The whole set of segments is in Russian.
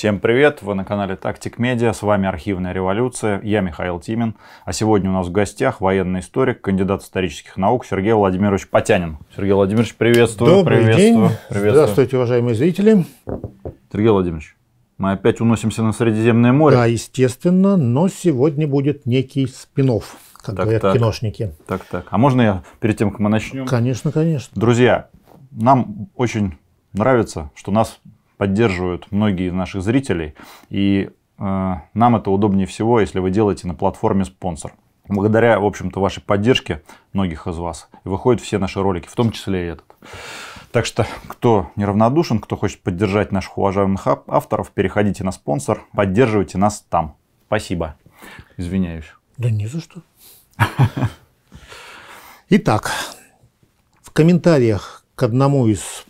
Всем привет, вы на канале Тактик Медиа, с вами Архивная Революция, я Михаил Тимин, а сегодня у нас в гостях военный историк, кандидат исторических наук Сергей Владимирович Потянин. Сергей Владимирович, приветствую, Добрый приветствую, день. приветствую. Здравствуйте, уважаемые зрители. Сергей Владимирович, мы опять уносимся на Средиземное море. Да, естественно, но сегодня будет некий спинов как так, говорят так, киношники. Так, так. А можно я перед тем, как мы начнем? Конечно, конечно. Друзья, нам очень нравится, что нас поддерживают многие из наших зрителей. И э, нам это удобнее всего, если вы делаете на платформе спонсор. Благодаря, в общем-то, вашей поддержке многих из вас выходят все наши ролики, в том числе и этот. Так что, кто неравнодушен, кто хочет поддержать наших уважаемых авторов, переходите на спонсор, поддерживайте нас там. Спасибо. Извиняюсь. Да не за что. Итак, в комментариях к одному из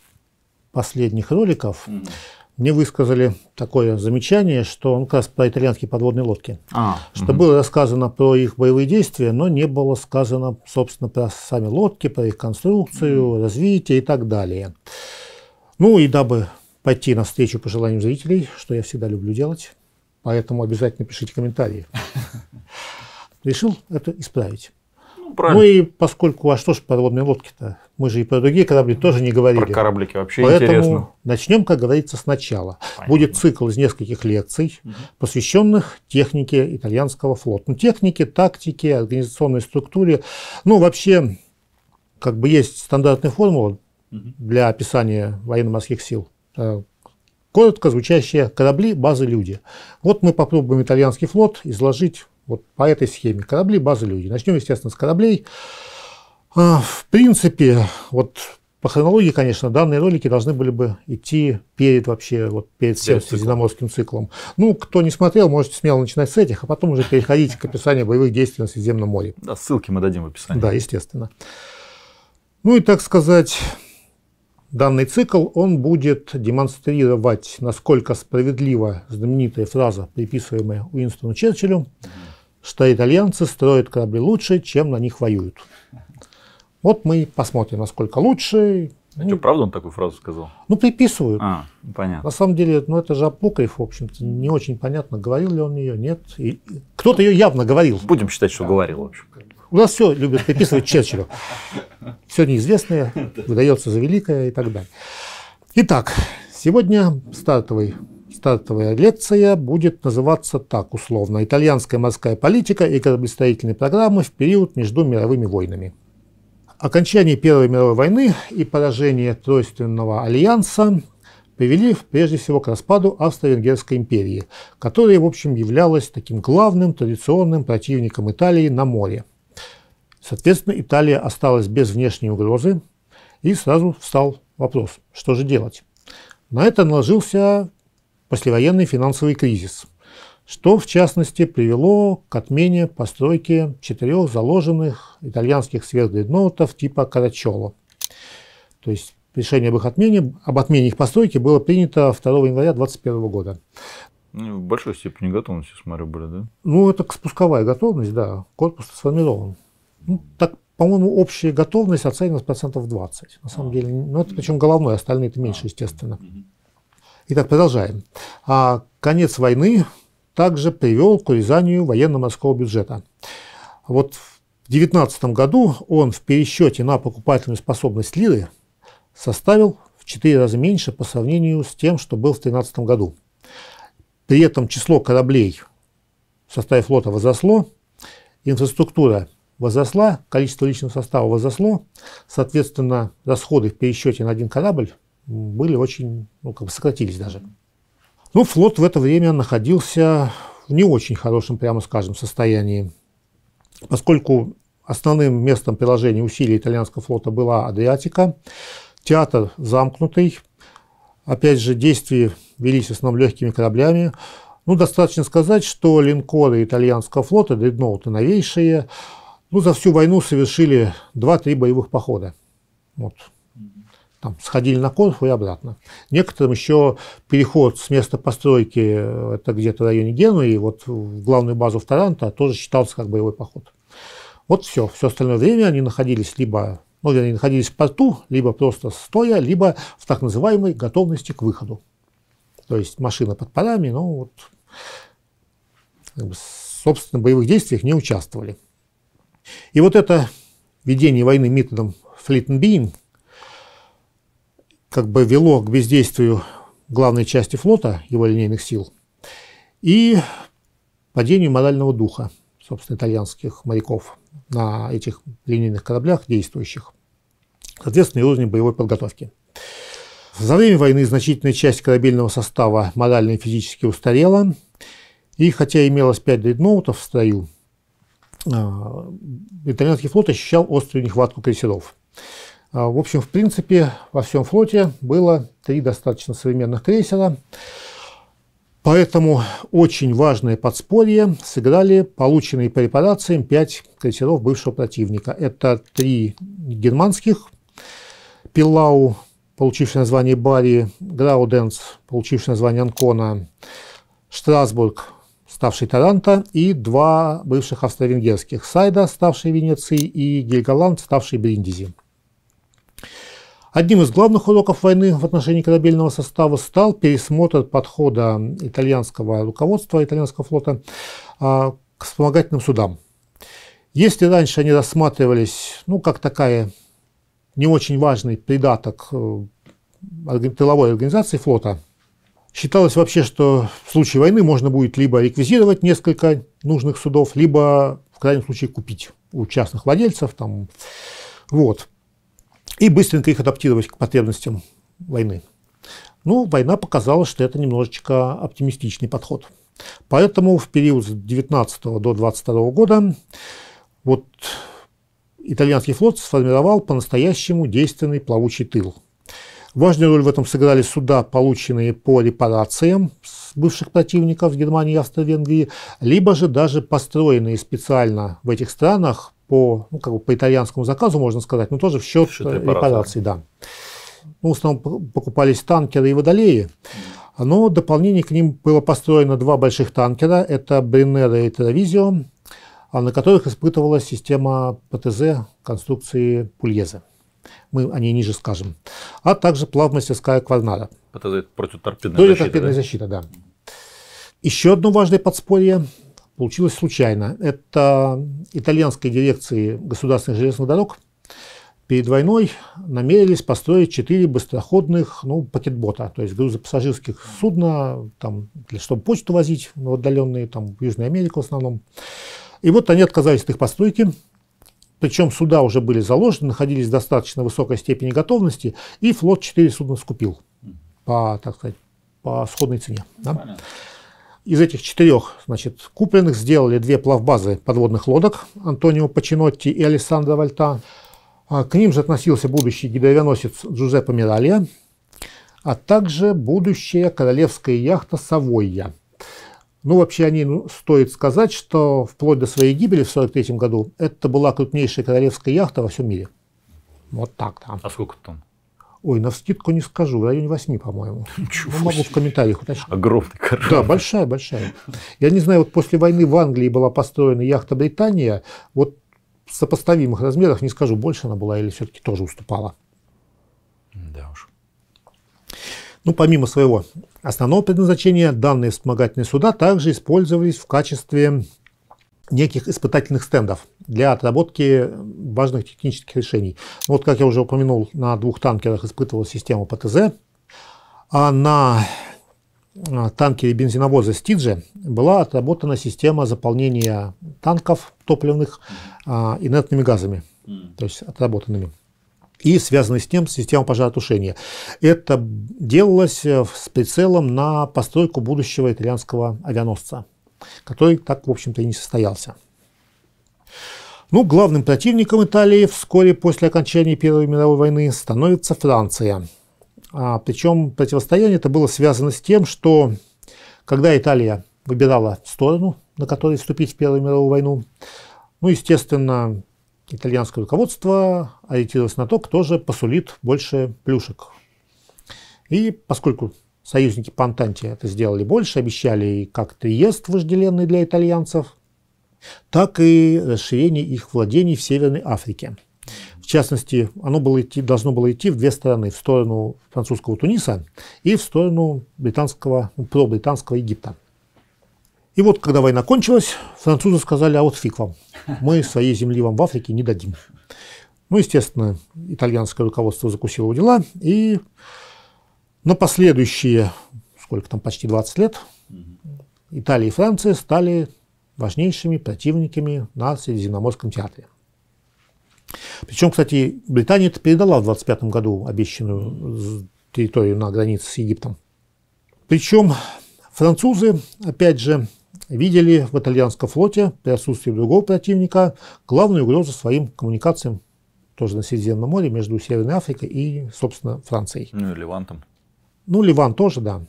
последних роликов, mm -hmm. мне высказали такое замечание, что он как раз про итальянские подводные лодки. А, что угу. было рассказано про их боевые действия, но не было сказано, собственно, про сами лодки, про их конструкцию, угу. развитие и так далее. Ну и дабы пойти навстречу пожеланиям зрителей, что я всегда люблю делать, поэтому обязательно пишите комментарии. Решил это исправить. Ну, правильно. Ну и поскольку, а что же подводные лодки-то? Мы же и про другие корабли тоже не говорили. Про кораблики вообще Поэтому интересно. начнем, как говорится, сначала. Понятно. Будет цикл из нескольких лекций, посвященных технике итальянского флота. Ну, технике, тактике, организационной структуре. Ну, вообще, как бы есть стандартная формула для описания военно-морских сил. Э, коротко звучащие корабли, базы, люди. Вот мы попробуем итальянский флот изложить вот по этой схеме. Корабли, базы, люди. Начнем, естественно, с кораблей. А, в принципе, вот по хронологии, конечно, данные ролики должны были бы идти перед вообще, вот перед всем средиземноморским циклом. Ну, кто не смотрел, можете смело начинать с этих, а потом уже переходить к описанию боевых действий на Средиземном море. Да, ссылки мы дадим в описании. Да, естественно. Ну и, так сказать, данный цикл, он будет демонстрировать, насколько справедлива знаменитая фраза, приписываемая Уинстону Черчиллю, что итальянцы строят корабли лучше, чем на них воюют. Вот мы посмотрим, насколько лучше. А ну, что, правда он такую фразу сказал? Ну, приписывают. А, понятно. На самом деле, ну это же Апокриф, в общем-то, не очень понятно, говорил ли он ее, нет. И кто-то ее явно говорил. Будем считать, что да. говорил, в общем. У нас все любят приписывать Черчиллю. Все неизвестное, выдается за великое и так далее. Итак, сегодня стартовый Стартовая лекция будет называться так условно «Итальянская морская политика и кораблестроительные программы в период между мировыми войнами». Окончание Первой мировой войны и поражение Тройственного альянса привели прежде всего к распаду Австро-Венгерской империи, которая, в общем, являлась таким главным традиционным противником Италии на море. Соответственно, Италия осталась без внешней угрозы, и сразу встал вопрос, что же делать? На это наложился послевоенный финансовый кризис, что в частности привело к отмене постройки четырех заложенных итальянских сверхдредноутов типа Карачело. То есть решение об их отмене, об отмене их постройки было принято 2 января 2021 года. Ну, в большой степени готовности, смотрю, были, да? Ну, это спусковая готовность, да. Корпус сформирован. Ну, так, по-моему, общая готовность оценена с процентов 20. На самом а. деле, ну, это причем головной, остальные это меньше, а. естественно. Итак, продолжаем. А конец войны также привел к урезанию военно-морского бюджета. Вот в 2019 году он в пересчете на покупательную способность лиры составил в 4 раза меньше по сравнению с тем, что был в 2013 году. При этом число кораблей в составе флота возросло, инфраструктура возросла, количество личного состава возросло, соответственно, расходы в пересчете на один корабль были очень, ну, как бы сократились даже. Ну, флот в это время находился в не очень хорошем, прямо скажем, состоянии, поскольку основным местом приложения усилий итальянского флота была Адриатика, театр замкнутый, опять же, действия велись в основном легкими кораблями, ну, достаточно сказать, что линкоры итальянского флота, дредноуты новейшие, ну, за всю войну совершили 2-3 боевых похода. Вот, там, сходили на Конфу и обратно. Некоторым еще переход с места постройки, э, это где-то в районе Генуи, вот в главную базу в Таранто тоже считался как боевой поход. Вот все. Все остальное время они находились либо, ну, вернее, находились в порту, либо просто стоя, либо в так называемой готовности к выходу. То есть машина под парами, но вот как бы, собственно, в боевых действиях не участвовали. И вот это ведение войны методом Флиттенбин, как бы вело к бездействию главной части флота, его линейных сил, и падению морального духа, собственно, итальянских моряков на этих линейных кораблях действующих, соответственно, и уровень боевой подготовки. За время войны значительная часть корабельного состава морально и физически устарела, и хотя имелось 5 дредноутов в строю, э, итальянский флот ощущал острую нехватку крейсеров – а, в общем, в принципе, во всем флоте было три достаточно современных крейсера. Поэтому очень важное подспорье сыграли полученные по репарациям 5 крейсеров бывшего противника. Это три германских, Пиллау, получивший название Барри, Грауденс, получивший название Анкона, Штрасбург, ставший Таранто, и два бывших австро-венгерских, Сайда, ставший Венецией, и Гельголанд, ставший Бриндизи. Одним из главных уроков войны в отношении корабельного состава стал пересмотр подхода итальянского руководства, итальянского флота а, к вспомогательным судам. Если раньше они рассматривались ну, как такая не очень важный придаток э, тыловой организации флота, считалось вообще, что в случае войны можно будет либо реквизировать несколько нужных судов, либо в крайнем случае купить у частных владельцев. Там. Вот и быстренько их адаптировать к потребностям войны. Ну, война показала, что это немножечко оптимистичный подход. Поэтому в период с 19 до 22 года вот итальянский флот сформировал по-настоящему действенный плавучий тыл. Важную роль в этом сыграли суда, полученные по репарациям с бывших противников Германии и Австро-Венгрии, либо же даже построенные специально в этих странах по, ну, как бы по итальянскому заказу, можно сказать, но тоже в счет, в счет э, репараций. Да. Ну, в основном покупались танкеры и водолеи. Но в дополнение к ним было построено два больших танкера. Это Бринера и Травизио, а на которых испытывалась система ПТЗ конструкции Пульеза. Мы о ней ниже скажем. А также плавмастерская Кварнара. ПТЗ – это противоторпедная защита, да? защита, да. Еще одно важное подспорье получилось случайно. Это итальянской дирекции государственных железных дорог перед войной намерились построить четыре быстроходных ну, пакетбота, то есть грузопассажирских судна, там, для, чтобы почту возить в отдаленные, там, в Южную Америку в основном. И вот они отказались от их постройки, причем суда уже были заложены, находились в достаточно высокой степени готовности, и флот четыре судна скупил по, так сказать, по сходной цене. Да? Понятно. Из этих четырех значит, купленных сделали две плавбазы подводных лодок Антонио Пачинотти и Александра Вальта. А к ним же относился будущий гидроавианосец Джузеппе Миралья, а также будущая королевская яхта «Савойя». Ну, вообще, о ней ну, стоит сказать, что вплоть до своей гибели в 1943 году это была крупнейшая королевская яхта во всем мире. Вот так, то А сколько там? Ой, на вскидку не скажу, в районе 8, по-моему. Ничего ну, могу в комментариях уточнить. Огромный корабль. Да, большая, большая. Я не знаю, вот после войны в Англии была построена яхта «Британия», вот в сопоставимых размерах, не скажу, больше она была или все-таки тоже уступала. Да уж. Ну, помимо своего основного предназначения, данные вспомогательные суда также использовались в качестве неких испытательных стендов для отработки важных технических решений. Ну, вот, как я уже упомянул, на двух танкерах испытывалась система ПТЗ, а на а, танкере бензиновоза «Стиджи» была отработана система заполнения танков топливных а, инертными газами, то есть отработанными. И связанной с тем система пожаротушения. Это делалось э, с прицелом на постройку будущего итальянского авианосца который так, в общем-то, и не состоялся. Ну, главным противником Италии вскоре после окончания Первой мировой войны становится Франция. А, причем противостояние это было связано с тем, что когда Италия выбирала сторону, на которой вступить в Первую мировую войну, ну, естественно, итальянское руководство ориентировалось на то, кто же посулит больше плюшек. И поскольку союзники Пантанти это сделали больше, обещали и как Триест вожделенный для итальянцев, так и расширение их владений в Северной Африке. В частности, оно было идти, должно было идти в две стороны, в сторону французского Туниса и в сторону британского, ну, пробританского Египта. И вот, когда война кончилась, французы сказали, а вот фиг вам, мы своей земли вам в Африке не дадим. Ну, естественно, итальянское руководство закусило дела, и но последующие, сколько там, почти 20 лет, Италия и Франция стали важнейшими противниками на Средиземноморском театре. Причем, кстати, Британия это передала в 25 году обещанную территорию на границе с Египтом. Причем французы, опять же, видели в итальянском флоте при отсутствии другого противника главную угрозу своим коммуникациям тоже на Средиземном море между Северной Африкой и, собственно, Францией. Ну и Левантом. Ну, Ливан тоже, да.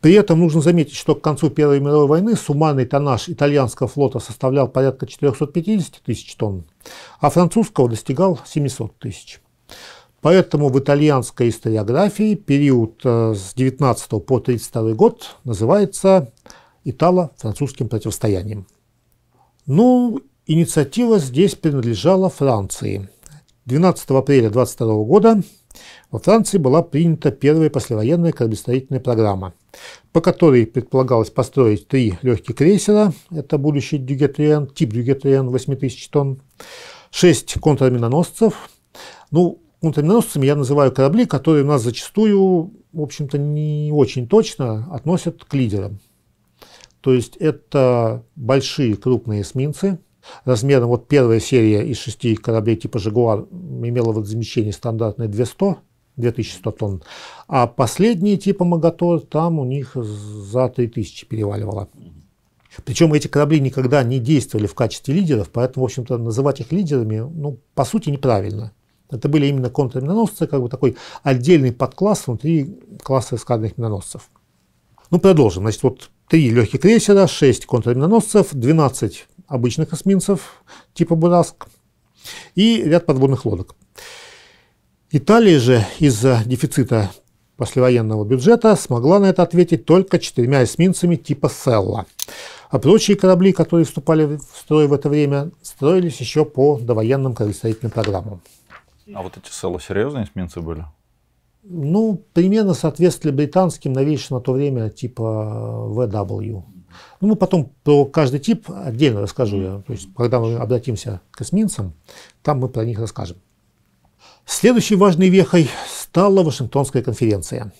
При этом нужно заметить, что к концу Первой мировой войны суммарный тоннаж итальянского флота составлял порядка 450 тысяч тонн, а французского достигал 700 тысяч. Поэтому в итальянской историографии период э, с 19 по 32 год называется итало-французским противостоянием. Ну, инициатива здесь принадлежала Франции. 12 апреля 22 года во Франции была принята первая послевоенная кораблестроительная программа, по которой предполагалось построить три легких крейсера, это будущий Дюгетриен, тип Дюгетриен 8000 тонн, шесть контрминоносцев. Ну, контрминоносцами я называю корабли, которые у нас зачастую, в общем-то, не очень точно относят к лидерам. То есть это большие крупные эсминцы, размером вот первая серия из шести кораблей типа «Жагуар» имела в размещении стандартные 200, 2100 тонн. А последние типа Магато, там у них за 3000 переваливало. Причем эти корабли никогда не действовали в качестве лидеров, поэтому, в общем-то, называть их лидерами, ну, по сути, неправильно. Это были именно контрминоносцы, как бы такой отдельный подкласс внутри класса эскадренных миноносцев. Ну, продолжим. Значит, вот три легких крейсера, шесть контрминоносцев, 12 обычных эсминцев типа «Бураск» и ряд подводных лодок. Италия же из-за дефицита послевоенного бюджета смогла на это ответить только четырьмя эсминцами типа «Селла». А прочие корабли, которые вступали в строй в это время, строились еще по довоенным кораблестроительным программам. А вот эти «Селла» серьезные эсминцы были? Ну, примерно соответствовали британским новейшим на то время типа VW. Ну, мы потом про каждый тип отдельно расскажу. То есть, когда мы обратимся к эсминцам, там мы про них расскажем. Следующей важной вехой стала Вашингтонская конференция,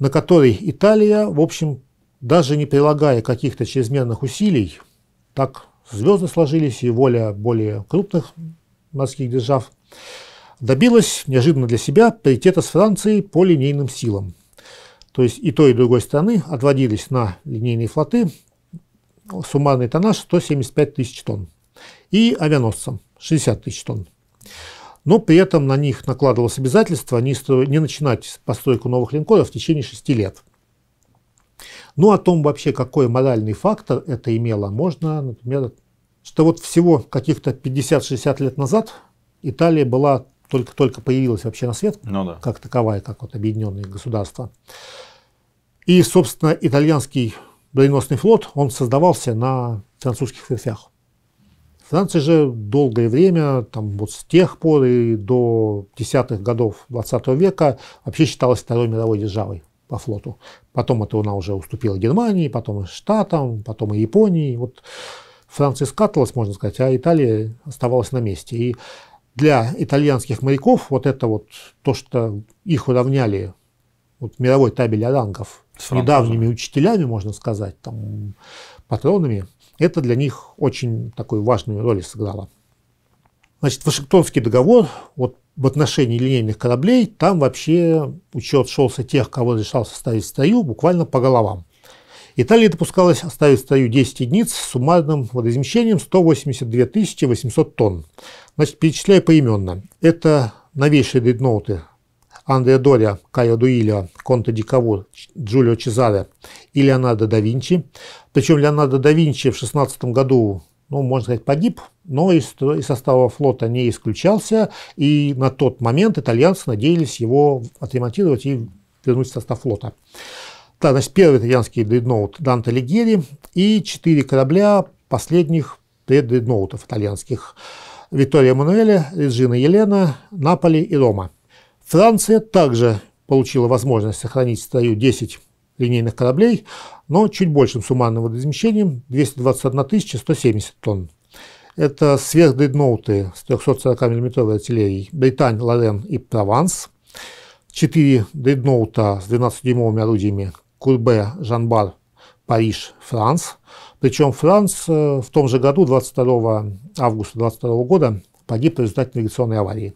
на которой Италия, в общем, даже не прилагая каких-то чрезмерных усилий, так звезды сложились и воля более крупных морских держав, добилась неожиданно для себя паритета с Францией по линейным силам. То есть и той, и другой стороны отводились на линейные флоты суммарный тоннаж 175 тысяч тонн и авианосцам 60 тысяч тонн но при этом на них накладывалось обязательство не, строй, не начинать постройку новых линкоров в течение шести лет. Ну, о том вообще, какой моральный фактор это имело, можно, например, что вот всего каких-то 50-60 лет назад Италия была только-только появилась вообще на свет, ну, да. как таковая, как вот объединенные государства. И, собственно, итальянский броненосный флот, он создавался на французских верфях. Франция же долгое время, там, вот с тех пор и до десятых годов 20 века вообще считалась второй мировой державой по флоту. Потом это она уже уступила Германии, потом и Штатам, потом и Японии. Вот Франция скатывалась, можно сказать, а Италия оставалась на месте. И для итальянских моряков вот это вот то, что их уравняли вот, мировой табель рангов с недавними учителями, можно сказать, там, патронами – это для них очень такую важную роль сыграло. Значит, Вашингтонский договор вот, в отношении линейных кораблей, там вообще учет шелся тех, кого решался оставить в строю, буквально по головам. Италии допускалось оставить в строю 10 единиц с суммарным водоизмещением 182 800 тонн. Значит, перечисляю поименно. Это новейшие дредноуты Андреа Дориа, Кайо Дуильо, Конте Дикавур, Джулио Чезаре и Леонардо да Винчи. Причем Леонардо да Винчи в 16 году, ну, можно сказать, погиб, но из, из состава флота не исключался, и на тот момент итальянцы надеялись его отремонтировать и вернуть в состав флота. Да, значит, первый итальянский дредноут Данте Легери и четыре корабля последних дредноутов итальянских. Виктория Мануэля, Реджина Елена, Наполи и Рома. Франция также получила возможность сохранить в строю 10 линейных кораблей, но чуть большим суммарным водоизмещением – 221 170 тонн. Это сверхдредноуты с 340 мм артиллерией «Британь», «Лорен» и «Прованс», 4 дредноута с 12-дюймовыми орудиями «Курбе», «Жанбар», «Париж», Франц. Причем Франц э, в том же году, 22 августа 22 года, погиб в результате навигационной аварии.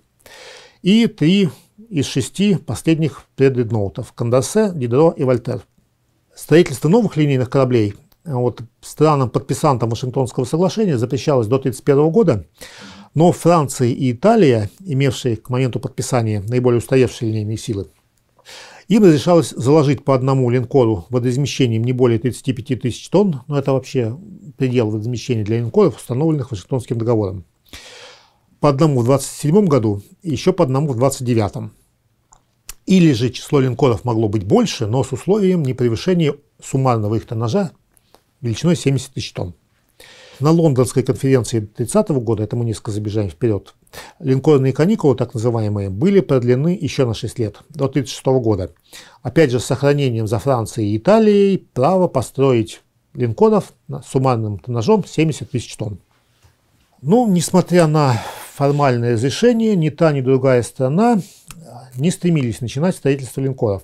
И три из шести последних предредноутов – Кондосе, Дидро и Вольтер. Строительство новых линейных кораблей э, вот, странам-подписантам Вашингтонского соглашения запрещалось до 1931 года, но Франция и Италия, имевшие к моменту подписания наиболее устоявшие линейные силы, им разрешалось заложить по одному линкору водоизмещением не более 35 тысяч тонн, но это вообще предел водоизмещения для линкоров, установленных Вашингтонским договором. По одному в 27 году и еще по одному в 29. -м. Или же число линкоров могло быть больше, но с условием не превышения суммарного их тоннажа величиной 70 тысяч тонн. На лондонской конференции 30 года, это мы низко забежаем вперед, линкорные каникулы, так называемые, были продлены еще на 6 лет, до 36 года. Опять же, с сохранением за Францией и Италией права построить линкоров с суммарным тоннажом 70 тысяч тонн. Ну, несмотря на формальное разрешение ни та, ни другая страна не стремились начинать строительство линкоров.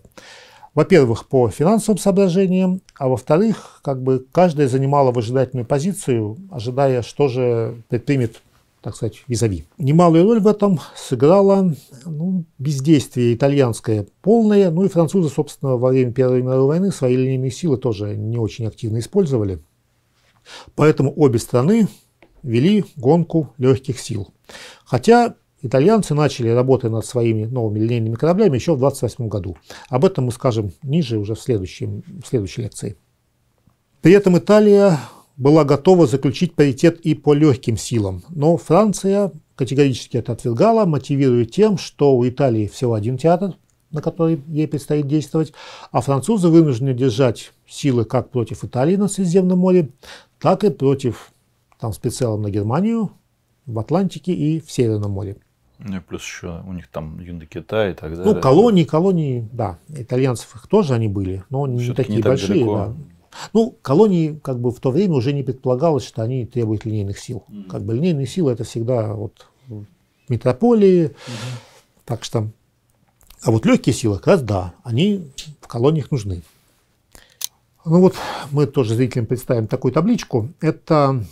Во-первых, по финансовым соображениям, а во-вторых, как бы каждая занимала выжидательную позицию, ожидая, что же предпримет так сказать, визави. Немалую роль в этом сыграло ну, бездействие итальянское полное, ну и французы, собственно, во время Первой мировой войны свои линейные силы тоже не очень активно использовали. Поэтому обе страны вели гонку легких сил. Хотя итальянцы начали работы над своими новыми линейными кораблями еще в 1928 году. Об этом мы скажем ниже уже в, следующем, в следующей лекции. При этом Италия была готова заключить паритет и по легким силам, но Франция категорически это отвергала, мотивируя тем, что у Италии всего один театр, на который ей предстоит действовать, а французы вынуждены держать силы как против Италии на Средиземном море, так и против, там с прицелом на Германию, в Атлантике и в Северном море. Ну и плюс еще у них там Китай и так ну, далее. Ну, колонии, колонии, да. Итальянцев их тоже они были, но не такие не так большие. Да. Ну, колонии как бы в то время уже не предполагалось, что они требуют линейных сил. Mm-hmm. Как бы линейные силы это всегда вот метрополии, mm-hmm. так что... А вот легкие силы, как раз да, они в колониях нужны. Ну вот мы тоже зрителям представим такую табличку. Это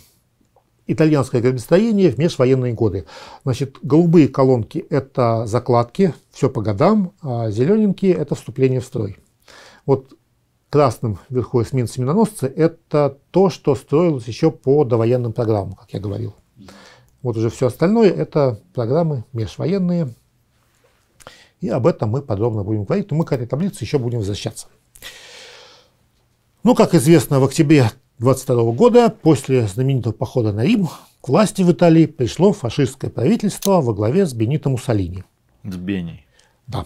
итальянское градостроение в межвоенные годы. Значит, голубые колонки – это закладки, все по годам, а зелененькие – это вступление в строй. Вот красным вверху эсминцы миноносцы – это то, что строилось еще по довоенным программам, как я говорил. Вот уже все остальное – это программы межвоенные. И об этом мы подробно будем говорить, но мы к этой таблице еще будем возвращаться. Ну, как известно, в октябре 1922 года, после знаменитого похода на Рим, к власти в Италии пришло фашистское правительство во главе с Бенито Муссолини. С Беней. Да.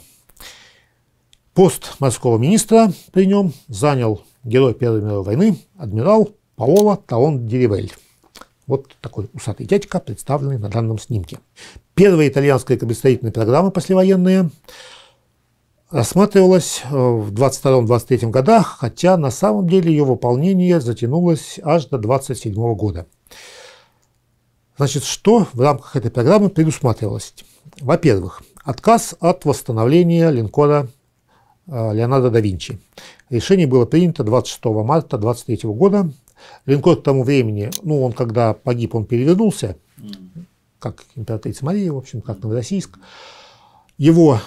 Пост морского министра при нем занял герой Первой мировой войны, адмирал Паоло Таон Деривель. Вот такой усатый дядька, представленный на данном снимке. Первая итальянская кабельстроительные программа послевоенные рассматривалась э, в 22-23 годах, хотя на самом деле ее выполнение затянулось аж до 27 года. Значит, что в рамках этой программы предусматривалось? Во-первых, отказ от восстановления линкора э, Леонардо да Винчи. Решение было принято 26 марта 23 года. Линкор к тому времени, ну, он когда погиб, он перевернулся, как императрица Мария, в общем, как Новороссийск. Его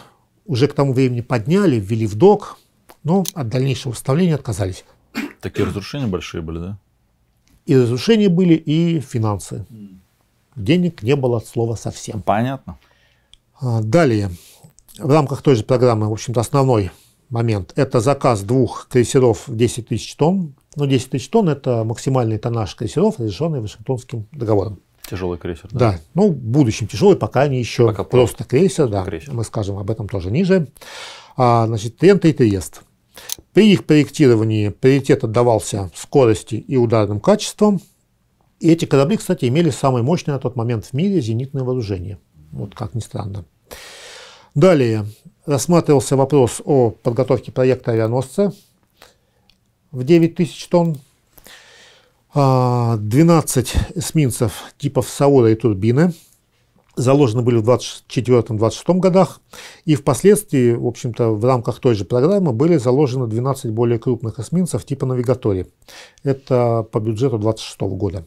уже к тому времени подняли, ввели в док, но от дальнейшего вставления отказались. Такие разрушения большие были, да? И разрушения были, и финансы. Денег не было от слова совсем. Понятно. А, далее. В рамках той же программы, в общем-то, основной момент – это заказ двух крейсеров в 10 тысяч тонн. Но 10 тысяч тонн – это максимальный тоннаж крейсеров, разрешенный Вашингтонским договором. Тяжелый крейсер, да? Да. Ну, в будущем тяжелый, пока они еще пока просто крейсер, да. Крейсер. Мы скажем об этом тоже ниже. А, значит, Трент и Триест. При их проектировании приоритет отдавался скорости и ударным качествам. И эти корабли, кстати, имели самое мощное на тот момент в мире зенитное вооружение. Вот как ни странно. Далее рассматривался вопрос о подготовке проекта авианосца в 9 тысяч тонн 12 а, эсминцев типов Сауда и Турбины заложены были в 24-26 годах, и впоследствии, в общем-то, в рамках той же программы были заложены 12 более крупных эсминцев типа «Навигатори». Это по бюджету 26 года.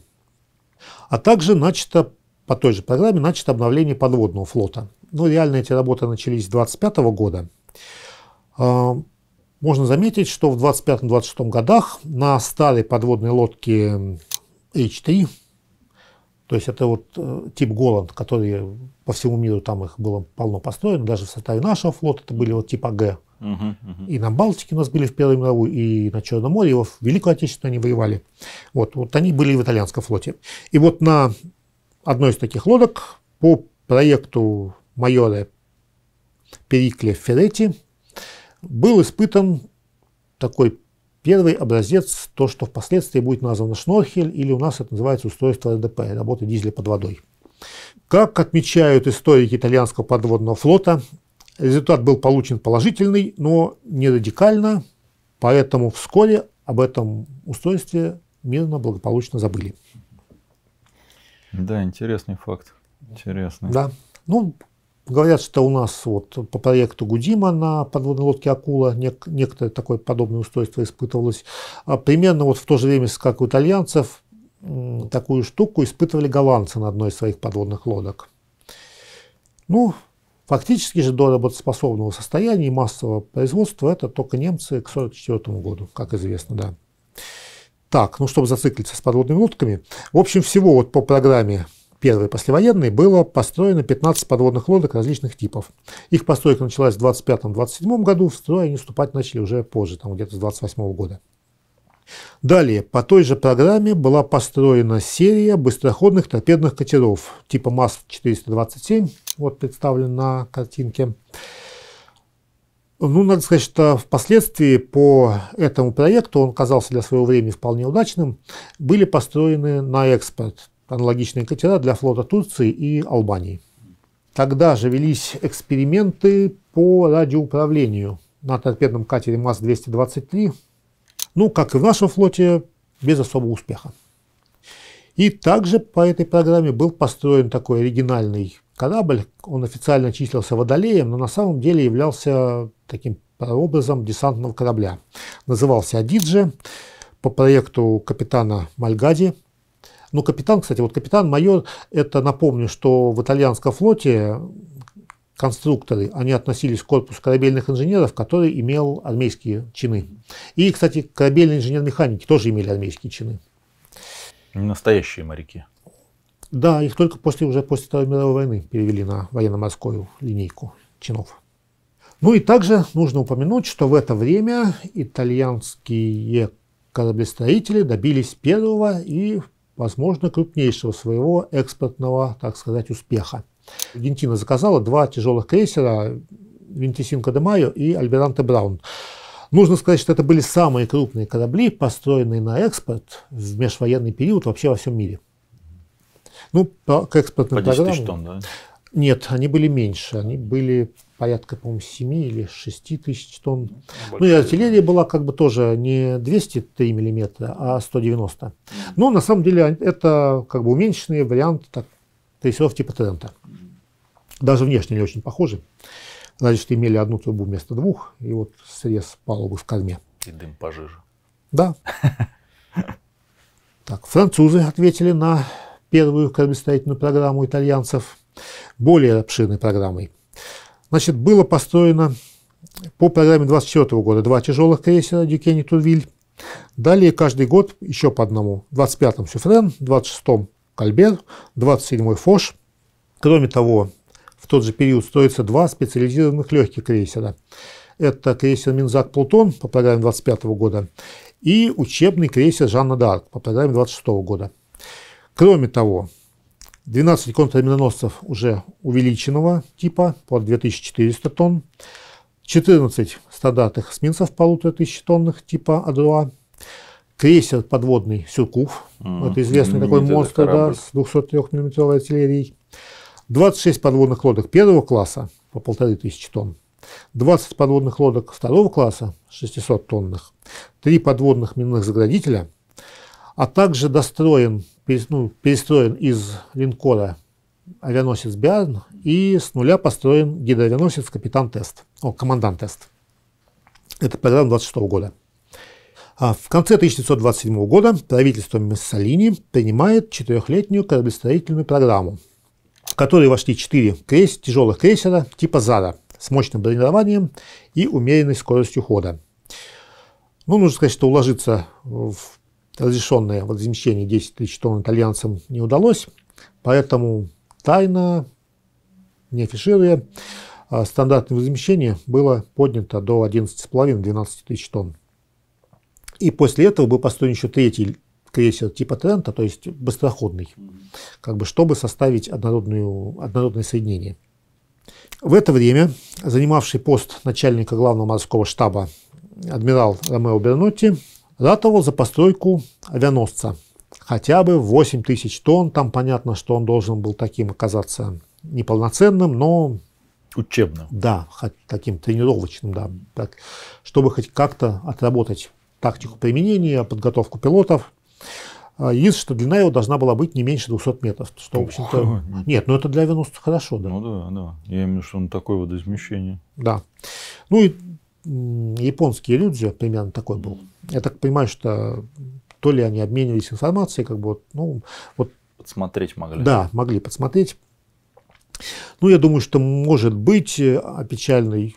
А также начато, по той же программе начато обновление подводного флота. Ну, реально эти работы начались с 25 года. А, можно заметить, что в 25-26 годах на старой подводной лодке H3, то есть это вот э, тип Голланд, который по всему миру там их было полно построено, даже в составе нашего флота это были вот типа Г. И на Балтике у нас были в Первой мировой, и на Черном море, его в Великую Отечественную они воевали. Вот, вот они были в итальянском флоте. И вот на одной из таких лодок по проекту майора Перикле Ферретти был испытан такой первый образец, то, что впоследствии будет названо шнорхель, или у нас это называется устройство РДП, работа дизеля под водой. Как отмечают историки итальянского подводного флота, результат был получен положительный, но не радикально, поэтому вскоре об этом устройстве мирно, благополучно забыли. Да, интересный факт. Интересный. Да. Ну, Говорят, что у нас вот по проекту Гудима на подводной лодке «Акула» нек- некоторое такое подобное устройство испытывалось. А примерно вот в то же время, как у итальянцев, такую штуку испытывали голландцы на одной из своих подводных лодок. Ну, фактически же до работоспособного состояния и массового производства это только немцы к 1944 году, как известно, да. Так, ну чтобы зациклиться с подводными лодками. В общем, всего вот по программе первые послевоенные, было построено 15 подводных лодок различных типов. Их постройка началась в 25-27 году, в строй они вступать начали уже позже, там где-то с 28 года. Далее, по той же программе была построена серия быстроходных торпедных катеров типа МАЗ-427, вот представлен на картинке. Ну, надо сказать, что впоследствии по этому проекту, он казался для своего времени вполне удачным, были построены на экспорт аналогичные катера для флота Турции и Албании. Тогда же велись эксперименты по радиоуправлению на торпедном катере МАЗ-223, ну, как и в нашем флоте, без особого успеха. И также по этой программе был построен такой оригинальный корабль. Он официально числился «Водолеем», но на самом деле являлся таким прообразом десантного корабля. Назывался «Адиджи» по проекту капитана Мальгади – ну, капитан, кстати, вот капитан-майор, это, напомню, что в итальянском флоте конструкторы, они относились к корпусу корабельных инженеров, который имел армейские чины. И, кстати, корабельные инженер-механики тоже имели армейские чины. настоящие моряки. Да, их только после, уже после Второй мировой войны перевели на военно-морскую линейку чинов. Ну и также нужно упомянуть, что в это время итальянские кораблестроители добились первого и возможно, крупнейшего своего экспортного, так сказать, успеха. Аргентина заказала два тяжелых крейсера Винтисинко де Майо и Альберанте Браун. Нужно сказать, что это были самые крупные корабли, построенные на экспорт в межвоенный период вообще во всем мире. Ну, по, к экспортным по программам. тонн, да? Нет, они были меньше. Они были порядка, по-моему, 7 или 6 тысяч тонн. Больше ну и артиллерия была как бы тоже не 203 миллиметра, а 190. Но ну, на самом деле это как бы уменьшенный вариант так, трейсеров типа Трента. Даже внешне они очень похожи. Значит, что имели одну трубу вместо двух, и вот срез палубы в корме. И дым пожиже. Да. Так, французы ответили на первую кораблестроительную программу итальянцев более обширной программой – Значит, было построено по программе 24 года два тяжелых крейсера Дюкени Турвиль. Далее каждый год еще по одному. В 25-м Сюфрен, в 26-м Кальбер, 27-й Фош. Кроме того, в тот же период строятся два специализированных легких крейсера. Это крейсер Минзак Плутон по программе 25 года и учебный крейсер Жанна Д'Арк по программе 26 года. Кроме того, 12 контрминоносцев уже увеличенного типа по 2400 тонн, 14 стадатых эсминцев 1500 тонных типа а крейсер подводный «Сюркув», mm-hmm. это известный mm-hmm. такой mm-hmm. монстр да, с 203-мм артиллерией, 26 подводных лодок первого класса по полторы тысячи тонн, 20 подводных лодок второго класса 600 тонных, 3 подводных минных заградителя, а также достроен ну, перестроен из линкора авианосец Биарн и с нуля построен гидроавианосец Капитан Тест, о, Командант Тест. Это программа 26 года. А в конце 1927 года правительство Мессолини принимает четырехлетнюю кораблестроительную программу, в которую вошли четыре крейс, тяжелых крейсера типа «Зара» с мощным бронированием и умеренной скоростью хода. Ну, нужно сказать, что уложиться в разрешенное возмещение 10 тысяч тонн итальянцам не удалось, поэтому тайно, не афишируя, а, стандартное возмещение было поднято до 11,5-12 тысяч тонн. И после этого был построен еще третий крейсер типа Трента, то есть быстроходный, как бы чтобы составить однородную, однородное соединение. В это время занимавший пост начальника главного морского штаба адмирал Ромео Бернотти ратовал за постройку авианосца хотя бы 8 тысяч тонн. Там понятно, что он должен был таким оказаться неполноценным, но... Учебным. Да, таким тренировочным, да. Так, чтобы хоть как-то отработать тактику применения, подготовку пилотов. А, единственное, что длина его должна была быть не меньше 200 метров. Что, в общем-то... Нет, но это для авианосца хорошо, да. Ну да, да. Я имею в виду, что он такое водоизмещение. Да. Ну и японские люди примерно такой был я так понимаю, что то ли они обменивались информацией, как бы вот, ну, вот... Подсмотреть могли. Да, могли подсмотреть. Ну, я думаю, что, может быть, о печальной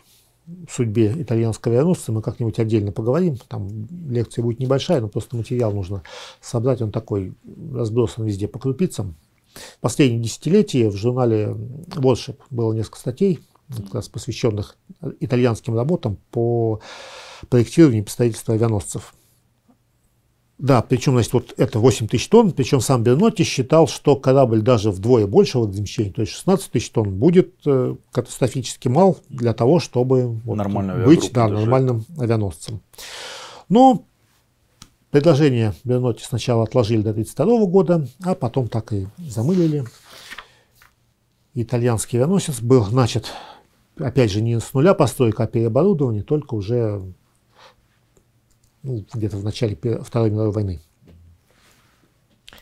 судьбе итальянского авианосца мы как-нибудь отдельно поговорим. Там лекция будет небольшая, но просто материал нужно собрать. Он такой разбросан везде по крупицам. В Последние десятилетия в журнале Worship было несколько статей, как раз посвященных итальянским работам по проектирования и строительства авианосцев. Да, причем, значит, вот это 8 тысяч тонн, причем сам Берноти считал, что корабль даже вдвое большего размещения, то есть 16 тысяч тонн, будет э, катастрофически мал для того, чтобы вот, быть да, нормальным авианосцем. Но ну, предложение Берноти сначала отложили до 1932 года, а потом так и замылили. Итальянский авианосец был, значит, опять же, не с нуля постройка, а переоборудование, только уже ну, где-то в начале Второй мировой войны.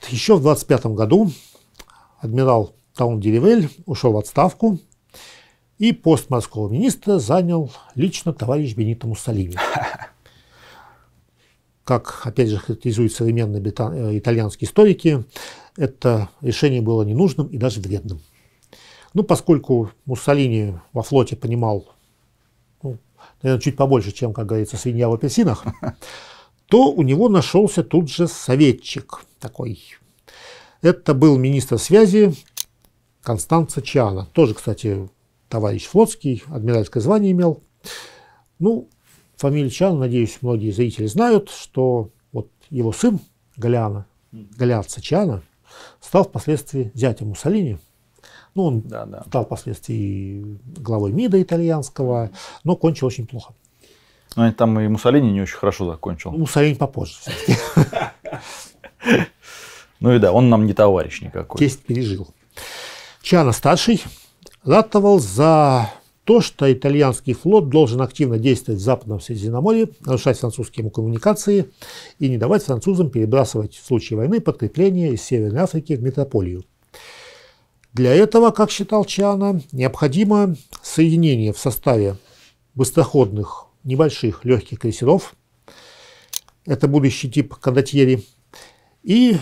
Еще в 25 году адмирал Таун Деревель ушел в отставку, и пост морского министра занял лично товарищ Бенито Муссолини. Как, опять же, характеризуют современные э, итальянские историки, это решение было ненужным и даже вредным. Ну, поскольку Муссолини во флоте понимал наверное, э, чуть побольше, чем, как говорится, свинья в апельсинах, то у него нашелся тут же советчик такой. Это был министр связи Констанца Чиана. Тоже, кстати, товарищ флотский, адмиральское звание имел. Ну, фамилия Чиана, надеюсь, многие зрители знают, что вот его сын Галиана, Галиаца Чиана, стал впоследствии зятем Муссолини – ну, он да, да. стал впоследствии главой МИДа итальянского, но кончил очень плохо. Ну, там и Муссолини не очень хорошо закончил. Муссолини попозже. Ну и да, он нам не товарищ никакой. Тесть пережил. Чана старший ратовал за то, что итальянский флот должен активно действовать в Западном Средиземноморье, нарушать французские коммуникации и не давать французам перебрасывать в случае войны подкрепления из Северной Африки в метрополию. Для этого, как считал Чана, необходимо соединение в составе быстроходных небольших легких крейсеров, это будущий тип кондотьери, и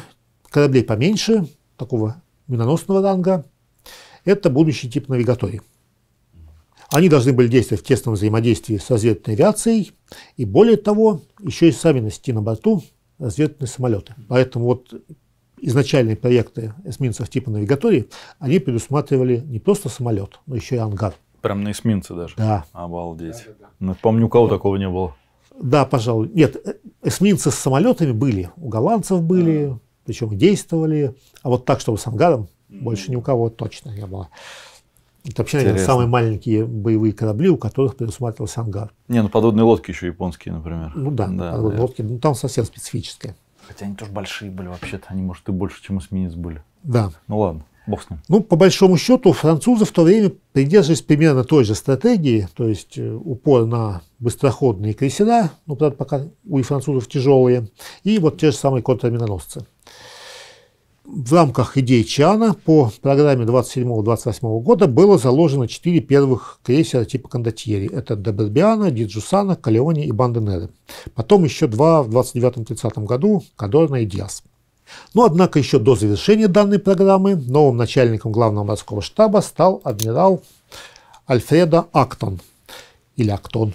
кораблей поменьше, такого миноносного ранга, это будущий тип навигатори. Они должны были действовать в тесном взаимодействии с разведывательной авиацией, и более того, еще и сами носить на борту разведывательные самолеты. Поэтому вот изначальные проекты эсминцев типа навигатории, они предусматривали не просто самолет, но еще и ангар. Прям на эсминце даже? Да. Обалдеть. Да, да, да. помню, у кого да. такого не было. Да, пожалуй. Нет, э, эсминцы с самолетами были. У голландцев были, да. причем действовали. А вот так, чтобы с ангаром, больше ни у кого точно не было. Это вообще, наверное, самые маленькие боевые корабли, у которых предусматривался ангар. Не, ну подводные лодки еще японские, например. Ну да, да подводные да. лодки. Ну там совсем специфическое. Хотя они тоже большие были вообще-то. Они, может, и больше, чем эсминец были. Да. Ну ладно, бог с ним. Ну, по большому счету, французы в то время придерживались примерно той же стратегии, то есть э, упор на быстроходные крейсера, ну, правда, пока у французов тяжелые, и вот те же самые контрминоносцы в рамках идей Чиана по программе 27-28 года было заложено четыре первых крейсера типа кондотьери. Это Добербиана, Диджусана, Калеони и Банденеры. Потом еще два в 29-30 году – Кадорна и Диас. Но, ну, однако, еще до завершения данной программы новым начальником главного морского штаба стал адмирал Альфредо Актон, или Актон,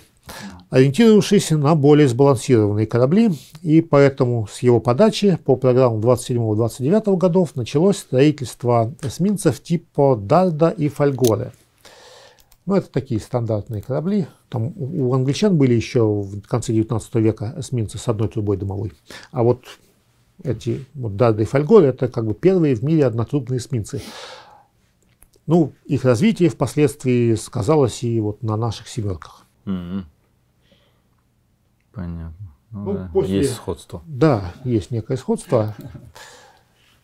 Ориентировавшись на более сбалансированные корабли, и поэтому с его подачи по программам 27-29 годов началось строительство эсминцев типа Дарда и Фольгоре. Ну, это такие стандартные корабли. Там у англичан были еще в конце 19 века эсминцы с одной трубой дымовой. А вот эти вот Дарда и Фольгоре – это как бы первые в мире однотрубные эсминцы. Ну, их развитие впоследствии сказалось и вот на наших семерках. Mm-hmm. Понятно. Ну, ну, да. после... Есть сходство. Да, есть некое сходство.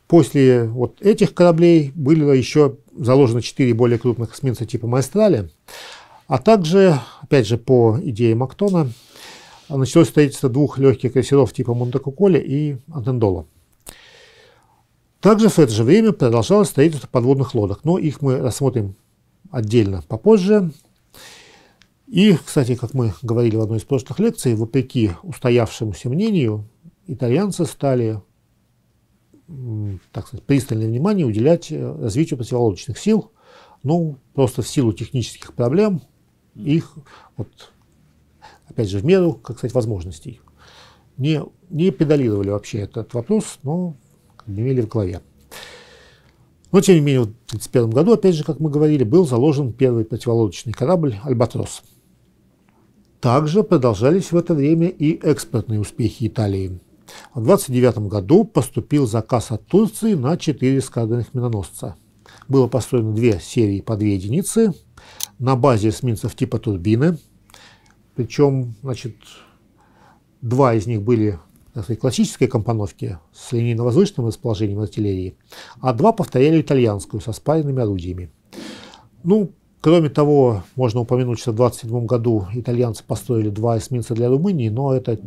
После вот этих кораблей были еще заложено четыре более крупных эсминца типа «Маэстрали», а также, опять же, по идее Мактона, началось строительство двух легких крейсеров типа «Монтекуколи» и «Атендола». Также в это же время продолжалось строительство подводных лодок, но их мы рассмотрим отдельно попозже. И, кстати, как мы говорили в одной из прошлых лекций, вопреки устоявшемуся мнению, итальянцы стали так сказать, пристальное внимание уделять э, развитию противолодочных сил. Ну, просто в силу технических проблем их, вот, опять же, в меру, как сказать, возможностей. Не, не педалировали вообще этот вопрос, но имели в голове. Но, тем не менее, в 1931 году, опять же, как мы говорили, был заложен первый противолодочный корабль «Альбатрос». Также продолжались в это время и экспортные успехи Италии. В 1929 году поступил заказ от Турции на 4 эскадренных миноносца. Было построено две серии по две единицы на базе эсминцев типа турбины. Причем, значит, два из них были сказать, классической компоновки с линейно-воздушным расположением артиллерии, а два повторяли итальянскую со спаренными орудиями. Ну, Кроме того, можно упомянуть, что в 1927 году итальянцы построили два эсминца для Румынии, но это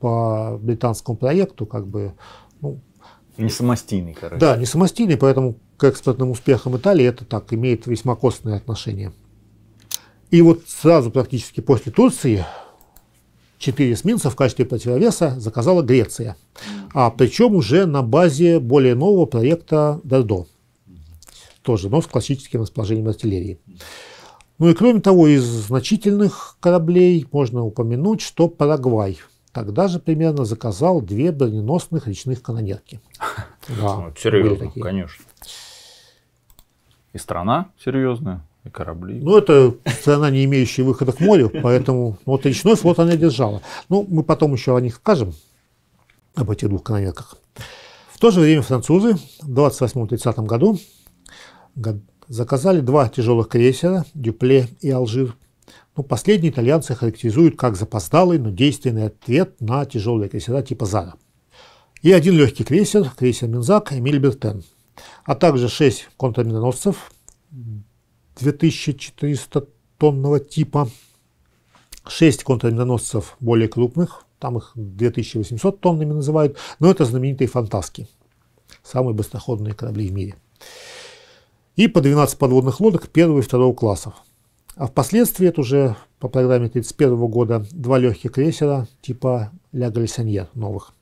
по британскому проекту как бы... Ну, не самостийный, короче. Да, не самостийный, поэтому к экспортным успехам Италии это так имеет весьма костное отношение. И вот сразу практически после Турции четыре эсминца в качестве противовеса заказала Греция. А причем уже на базе более нового проекта Дердо тоже, но с классическим расположением артиллерии. Ну и кроме того, из значительных кораблей можно упомянуть, что Парагвай тогда же примерно заказал две броненосных речных канонерки. Да, серьезно, конечно. И страна серьезная, и корабли. Ну, это страна, не имеющая выхода к морю, поэтому ну, вот речной флот она держала. Ну, мы потом еще о них скажем, об этих двух канонерках. В то же время французы в 28-30 году заказали два тяжелых крейсера «Дюпле» и «Алжир». Ну, последний итальянцы характеризуют как запоздалый, но действенный ответ на тяжелые крейсера типа «Зара». И один легкий крейсер, крейсер «Минзак» и «Мильбертен», а также шесть контрминоносцев 2400-тонного типа, шесть контрминоносцев более крупных, там их 2800 тоннами называют, но это знаменитые «Фантаски», самые быстроходные корабли в мире и по 12 подводных лодок первого и второго классов. А впоследствии, это уже по программе 1931 года, два легких крейсера типа «Ля Галисоньер» новых.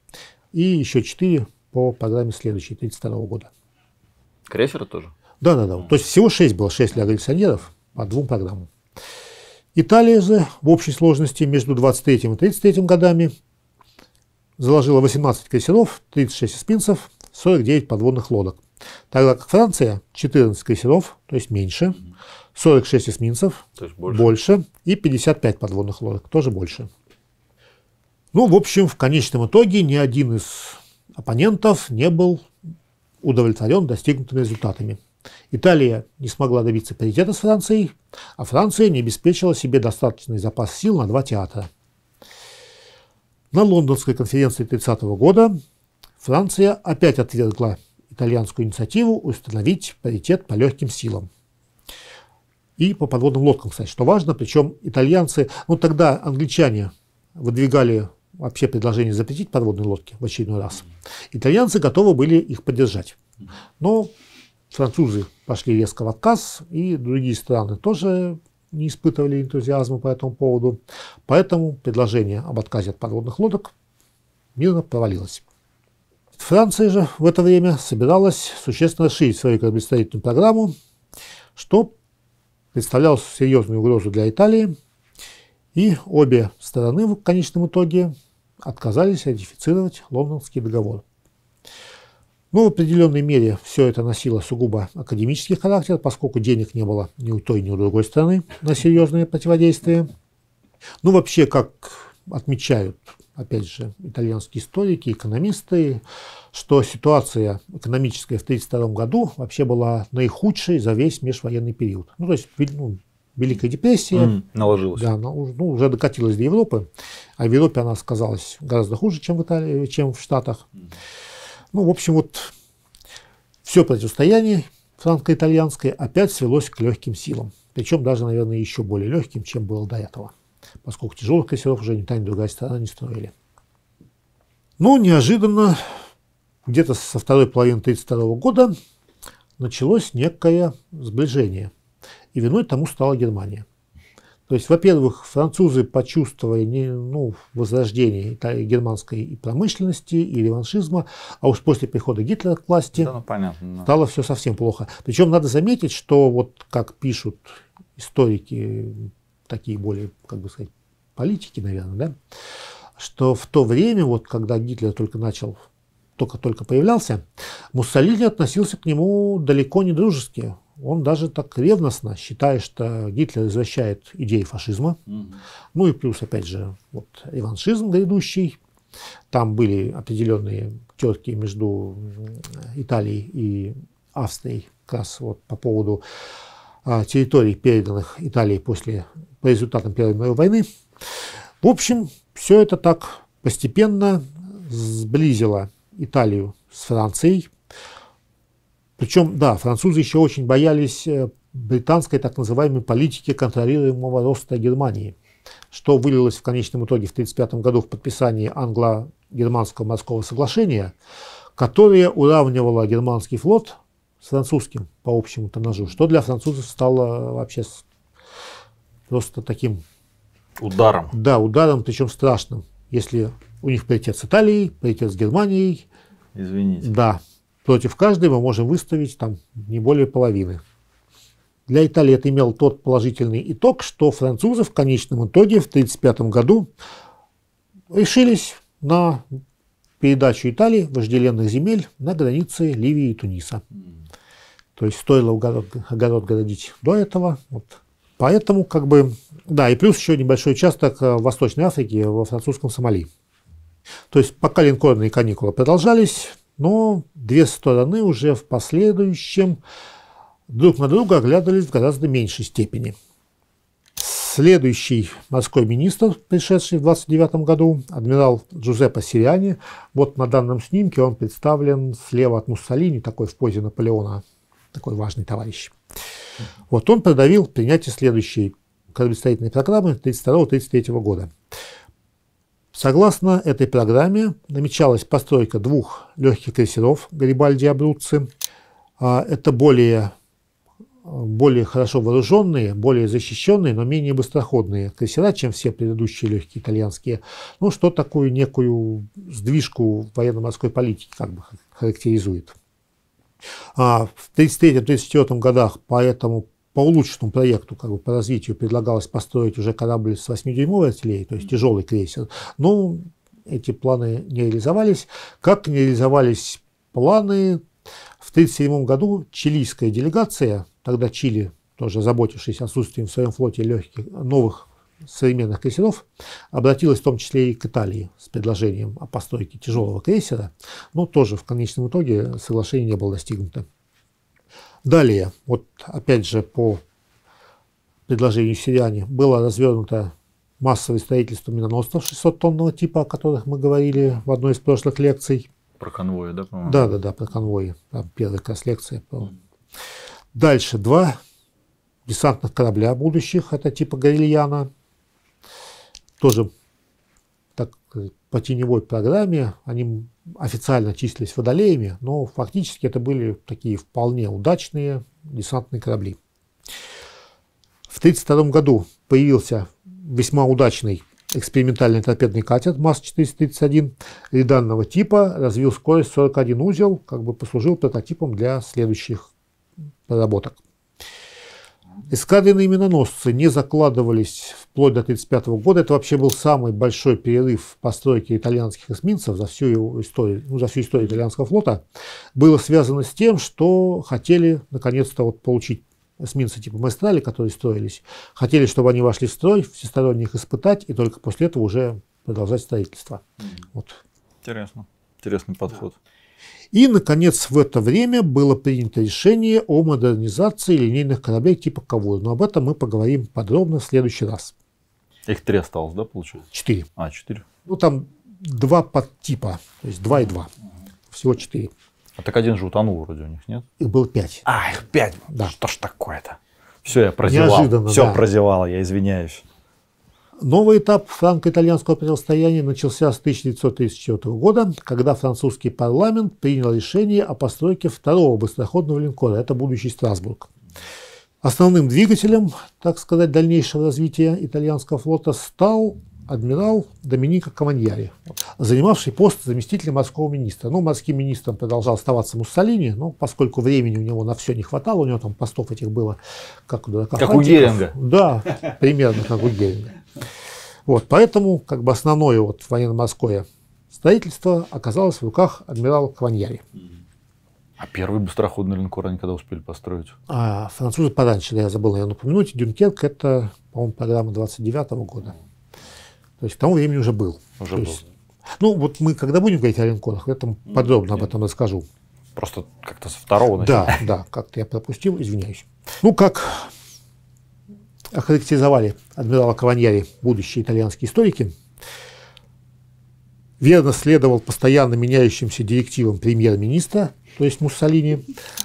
И еще четыре по программе следующей, 1932 года. Крейсеры тоже? Да, да, да. То есть всего шесть было, шесть «Ля Галисоньеров» по двум программам. Италия же в общей сложности между 23 и 33 годами заложила 18 крейсеров, 36 эспинцев, 49 подводных лодок – Тогда как Франция 14 крейсеров, то есть меньше, 46 эсминцев, то есть больше. больше, и 55 подводных лодок, тоже больше. Ну, в общем, в конечном итоге ни один из оппонентов не был удовлетворен достигнутыми результатами. Италия не смогла добиться паритета с Францией, а Франция не обеспечила себе достаточный запас сил на два театра. На лондонской конференции 30 года Франция опять отвергла итальянскую инициативу установить паритет по легким силам. И по подводным лодкам, кстати, что важно. Причем итальянцы, ну тогда англичане выдвигали вообще предложение запретить подводные лодки в очередной раз. Итальянцы готовы были их поддержать. Но французы пошли резко в отказ, и другие страны тоже не испытывали энтузиазма по этому поводу. Поэтому предложение об отказе от подводных лодок мирно провалилось. Франция же в это время собиралась существенно расширить свою кораблестроительную программу, что представляло серьезную угрозу для Италии, и обе стороны в конечном итоге отказались ратифицировать Лондонский договор. Но в определенной мере все это носило сугубо академический характер, поскольку денег не было ни у той, ни у другой стороны на серьезные противодействия. Ну, вообще, как отмечают опять же, итальянские историки, экономисты, что ситуация экономическая в 1932 году вообще была наихудшей за весь межвоенный период. Ну, то есть, ну, Великая депрессия. Mm, наложилась. Да, она ну, уже, ну, уже докатилась до Европы. А в Европе она сказалась гораздо хуже, чем в, Италии, чем в Штатах. Ну, в общем, вот все противостояние франко-итальянское опять свелось к легким силам. Причем даже, наверное, еще более легким, чем было до этого поскольку тяжелых крейсеров уже ни та, ни другая сторона не строили. Но ну, неожиданно, где-то со второй половины 1932 года, началось некое сближение. И виной тому стала Германия. То есть, во-первых, французы почувствовали не, ну, возрождение германской и промышленности, и реваншизма, а уж после прихода Гитлера к власти да, ну, понятно, да. стало все совсем плохо. Причем надо заметить, что вот как пишут историки такие более, как бы сказать, политики, наверное, да, что в то время, вот когда Гитлер только начал, только-только появлялся, Муссолини относился к нему далеко не дружески. Он даже так ревностно считает, что Гитлер извращает идеи фашизма. Mm-hmm. Ну и плюс, опять же, вот реваншизм грядущий. Там были определенные терки между Италией и Австрией как раз вот по поводу территорий, переданных Италии после, по результатам Первой мировой войны. В общем, все это так постепенно сблизило Италию с Францией. Причем, да, французы еще очень боялись э, британской так называемой политики контролируемого роста Германии, что вылилось в конечном итоге в 1935 году в подписании англо-германского морского соглашения, которое уравнивало германский флот с французским по общему тоннажу, что для французов стало вообще просто таким... Ударом. Да, ударом, причем страшным. Если у них паритет с Италией, паритет с Германией. Извините. Да. Против каждой мы можем выставить там не более половины. Для Италии это имел тот положительный итог, что французы в конечном итоге в 1935 году решились на передачу Италии вожделенных земель на границе Ливии и Туниса. То есть стоило огород, огород городить до этого. Вот. Поэтому, как бы, да, и плюс еще небольшой участок э, в Восточной Африке, во французском Сомали. То есть пока линкорные каникулы продолжались, но две стороны уже в последующем друг на друга оглядывались в гораздо меньшей степени. Следующий морской министр, пришедший в 29 году, адмирал Джузеппе Сириани, вот на данном снимке он представлен слева от Муссолини, такой в позе Наполеона, такой важный товарищ. Вот он продавил принятие следующей кораблестроительной программы 1932-1933 года. Согласно этой программе намечалась постройка двух легких крейсеров Гарибальди и Абруцци. А, это более, более хорошо вооруженные, более защищенные, но менее быстроходные крейсера, чем все предыдущие легкие итальянские. Ну, что такую некую сдвижку военно-морской политики как бы характеризует. А в 1933-1934 годах по этому по улучшенному проекту как бы, по развитию предлагалось построить уже корабль с 8-дюймовой артиллерией, то есть тяжелый крейсер. Но ну, эти планы не реализовались. Как не реализовались планы, в 1937 году чилийская делегация, тогда Чили, тоже заботившись отсутствием в своем флоте легких новых современных крейсеров обратилась в том числе и к Италии с предложением о постройке тяжелого крейсера, но тоже в конечном итоге соглашение не было достигнуто. Далее, вот опять же по предложению сиряне, было развернуто массовое строительство миноносцев 600-тонного типа, о которых мы говорили в одной из прошлых лекций. Про конвои, да, по-моему? Да, да, да, про конвои. Там первая как лекция. Про... Дальше два десантных корабля будущих, это типа Горильяна, тоже так э, по теневой программе. Они официально числились водолеями, но фактически это были такие вполне удачные десантные корабли. В 1932 году появился весьма удачный экспериментальный торпедный катер МАЗ-431 данного типа, развил скорость 41 узел, как бы послужил прототипом для следующих разработок. Эскадренные миноносцы не закладывались вплоть до 1935 года. Это вообще был самый большой перерыв в постройке итальянских эсминцев за всю его историю, ну, за всю историю итальянского флота. Было связано с тем, что хотели наконец-то вот получить эсминцы типа Мастрали, которые строились, хотели, чтобы они вошли в строй, всесторонне их испытать, и только после этого уже продолжать строительство. Mm-hmm. Вот. Интересно. Интересный подход. Да. И, наконец, в это время было принято решение о модернизации линейных кораблей типа Кавур. Но об этом мы поговорим подробно в следующий раз. Их три осталось, да, получается? Четыре. А, четыре. Ну, там два подтипа, то есть два и два. Всего четыре. А так один же утонул вроде у них, нет? Их было пять. А, их пять? Да. Что ж такое-то? Все, я прозевал. Неожиданно, Все да. прозевал, я извиняюсь. Новый этап франко-итальянского противостояния начался с 1934 года, когда французский парламент принял решение о постройке второго быстроходного линкора, это будущий Страсбург. Основным двигателем, так сказать, дальнейшего развития итальянского флота стал адмирал Доминика Каманьяри, занимавший пост заместителя морского министра. Ну, морским министром продолжал оставаться Муссолини, но поскольку времени у него на все не хватало, у него там постов этих было, как у Как у Геринга. Да, примерно как у Геринга. Вот, поэтому как бы основное вот военно-морское строительство оказалось в руках адмирала Каваньяри. А первый быстроходный линкор они когда успели построить? А, французы пораньше, да, я забыл, наверное, упомянуть. Дюнкерк – это, по-моему, программа 29 -го года. То есть к тому времени уже был. Уже То был. Есть, ну, вот мы, когда будем говорить о линкорах, я там ну, подробно нет. об этом расскажу. Просто как-то со второго начали. Да, да, как-то я пропустил, извиняюсь. Ну, как охарактеризовали адмирала Каваньяри будущие итальянские историки, верно следовал постоянно меняющимся директивам премьер-министра, то есть Муссолини,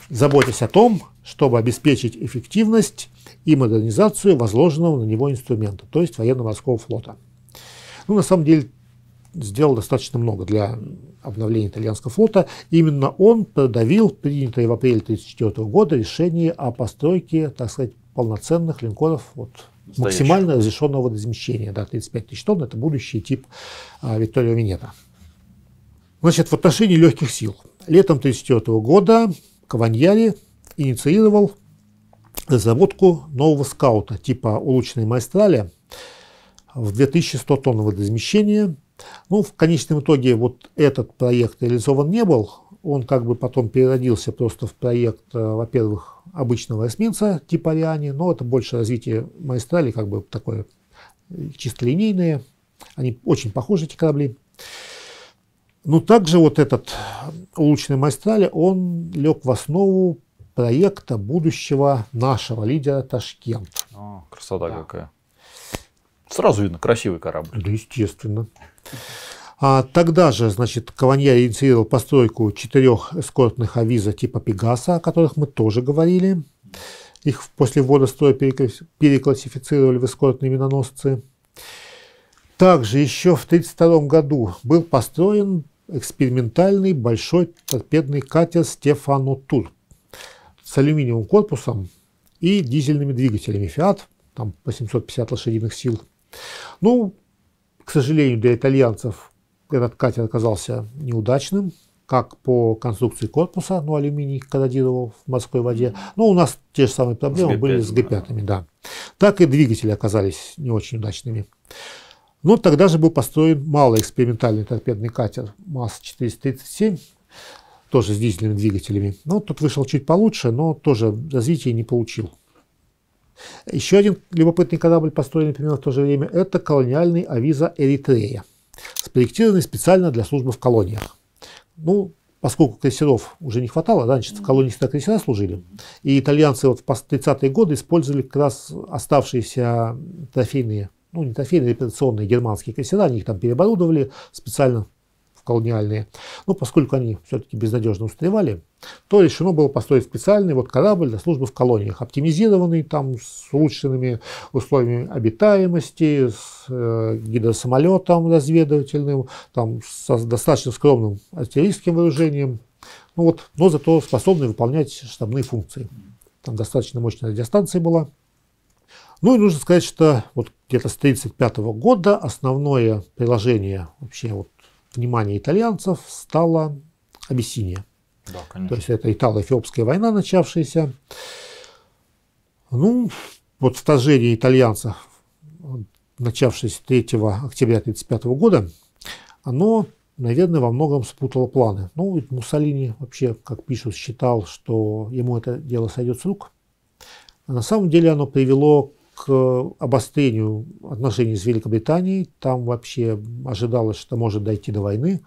заботясь о том, чтобы обеспечить эффективность и модернизацию возложенного на него инструмента, то есть военно-морского флота. Ну, на самом деле, сделал достаточно много для обновления итальянского флота. Именно он продавил принятое в апреле 1934 года решение о постройке, так сказать, полноценных линкоров вот, Настоящих. максимально разрешенного водоизмещения. Да, 35 тысяч тонн – это будущий тип а, Виктория Венета. Значит, в отношении легких сил. Летом 1934 года Каваньяри инициировал разработку нового скаута типа улучшенной магистрали в 2100 тонн водоизмещения. Ну, в конечном итоге вот этот проект реализован не был, он как бы потом переродился просто в проект, э, во-первых, обычного эсминца типа Ариани, но это больше развитие магистрали, как бы такое э, чисто линейное. Они очень похожи, эти корабли. Но также вот этот э, улучшенный магистраль, он лег в основу проекта будущего нашего лидера Ташкент. О, красота да. какая. Сразу видно, красивый корабль. Да, естественно. А тогда же, значит, Каванья инициировал постройку четырех эскортных авиза типа Пегаса, о которых мы тоже говорили. Их после ввода строя переклассифицировали в эскортные миноносцы. Также еще в 1932 году был построен экспериментальный большой торпедный катер «Стефано Тур» с алюминиевым корпусом и дизельными двигателями Fiat, там по 750 лошадиных сил. Ну, к сожалению, для итальянцев этот катер оказался неудачным, как по конструкции корпуса, ну, алюминий корродировал в морской воде. Ну у нас те же самые проблемы с Г5, были с Г5, да. Так и двигатели оказались не очень удачными. Но ну, тогда же был построен малоэкспериментальный торпедный катер МАЗ-437, тоже с дизельными двигателями. Ну тут вышел чуть получше, но тоже развития не получил. Еще один любопытный корабль, построенный примерно в то же время, это колониальный Авиза Эритрея – спроектированы специально для службы в колониях. Ну, поскольку крейсеров уже не хватало, раньше в колониях всегда крейсера служили, и итальянцы вот в 30-е годы использовали как раз оставшиеся трофейные ну, не трофейные, а репетиционные германские крейсера, они их там переоборудовали специально колониальные, но ну, поскольку они все-таки безнадежно устаревали, то решено было построить специальный вот корабль для службы в колониях, оптимизированный там с улучшенными условиями обитаемости, с э, гидросамолетом разведывательным, там с достаточно скромным артиллерийским вооружением, ну вот, но зато способный выполнять штабные функции. Там достаточно мощная радиостанция была. Ну и нужно сказать, что вот где-то с 1935 года основное приложение вообще вот внимание итальянцев стала Абиссиния. Да, конечно. То есть это Итало-Эфиопская война, начавшаяся. Ну, вот стажерия итальянцев, начавшееся 3 октября 1935 года, оно, наверное, во многом спутало планы. Ну, Муссолини вообще, как пишут, считал, что ему это дело сойдет с рук. А на самом деле оно привело к обострению отношений с Великобританией. Там вообще ожидалось, что может дойти до войны.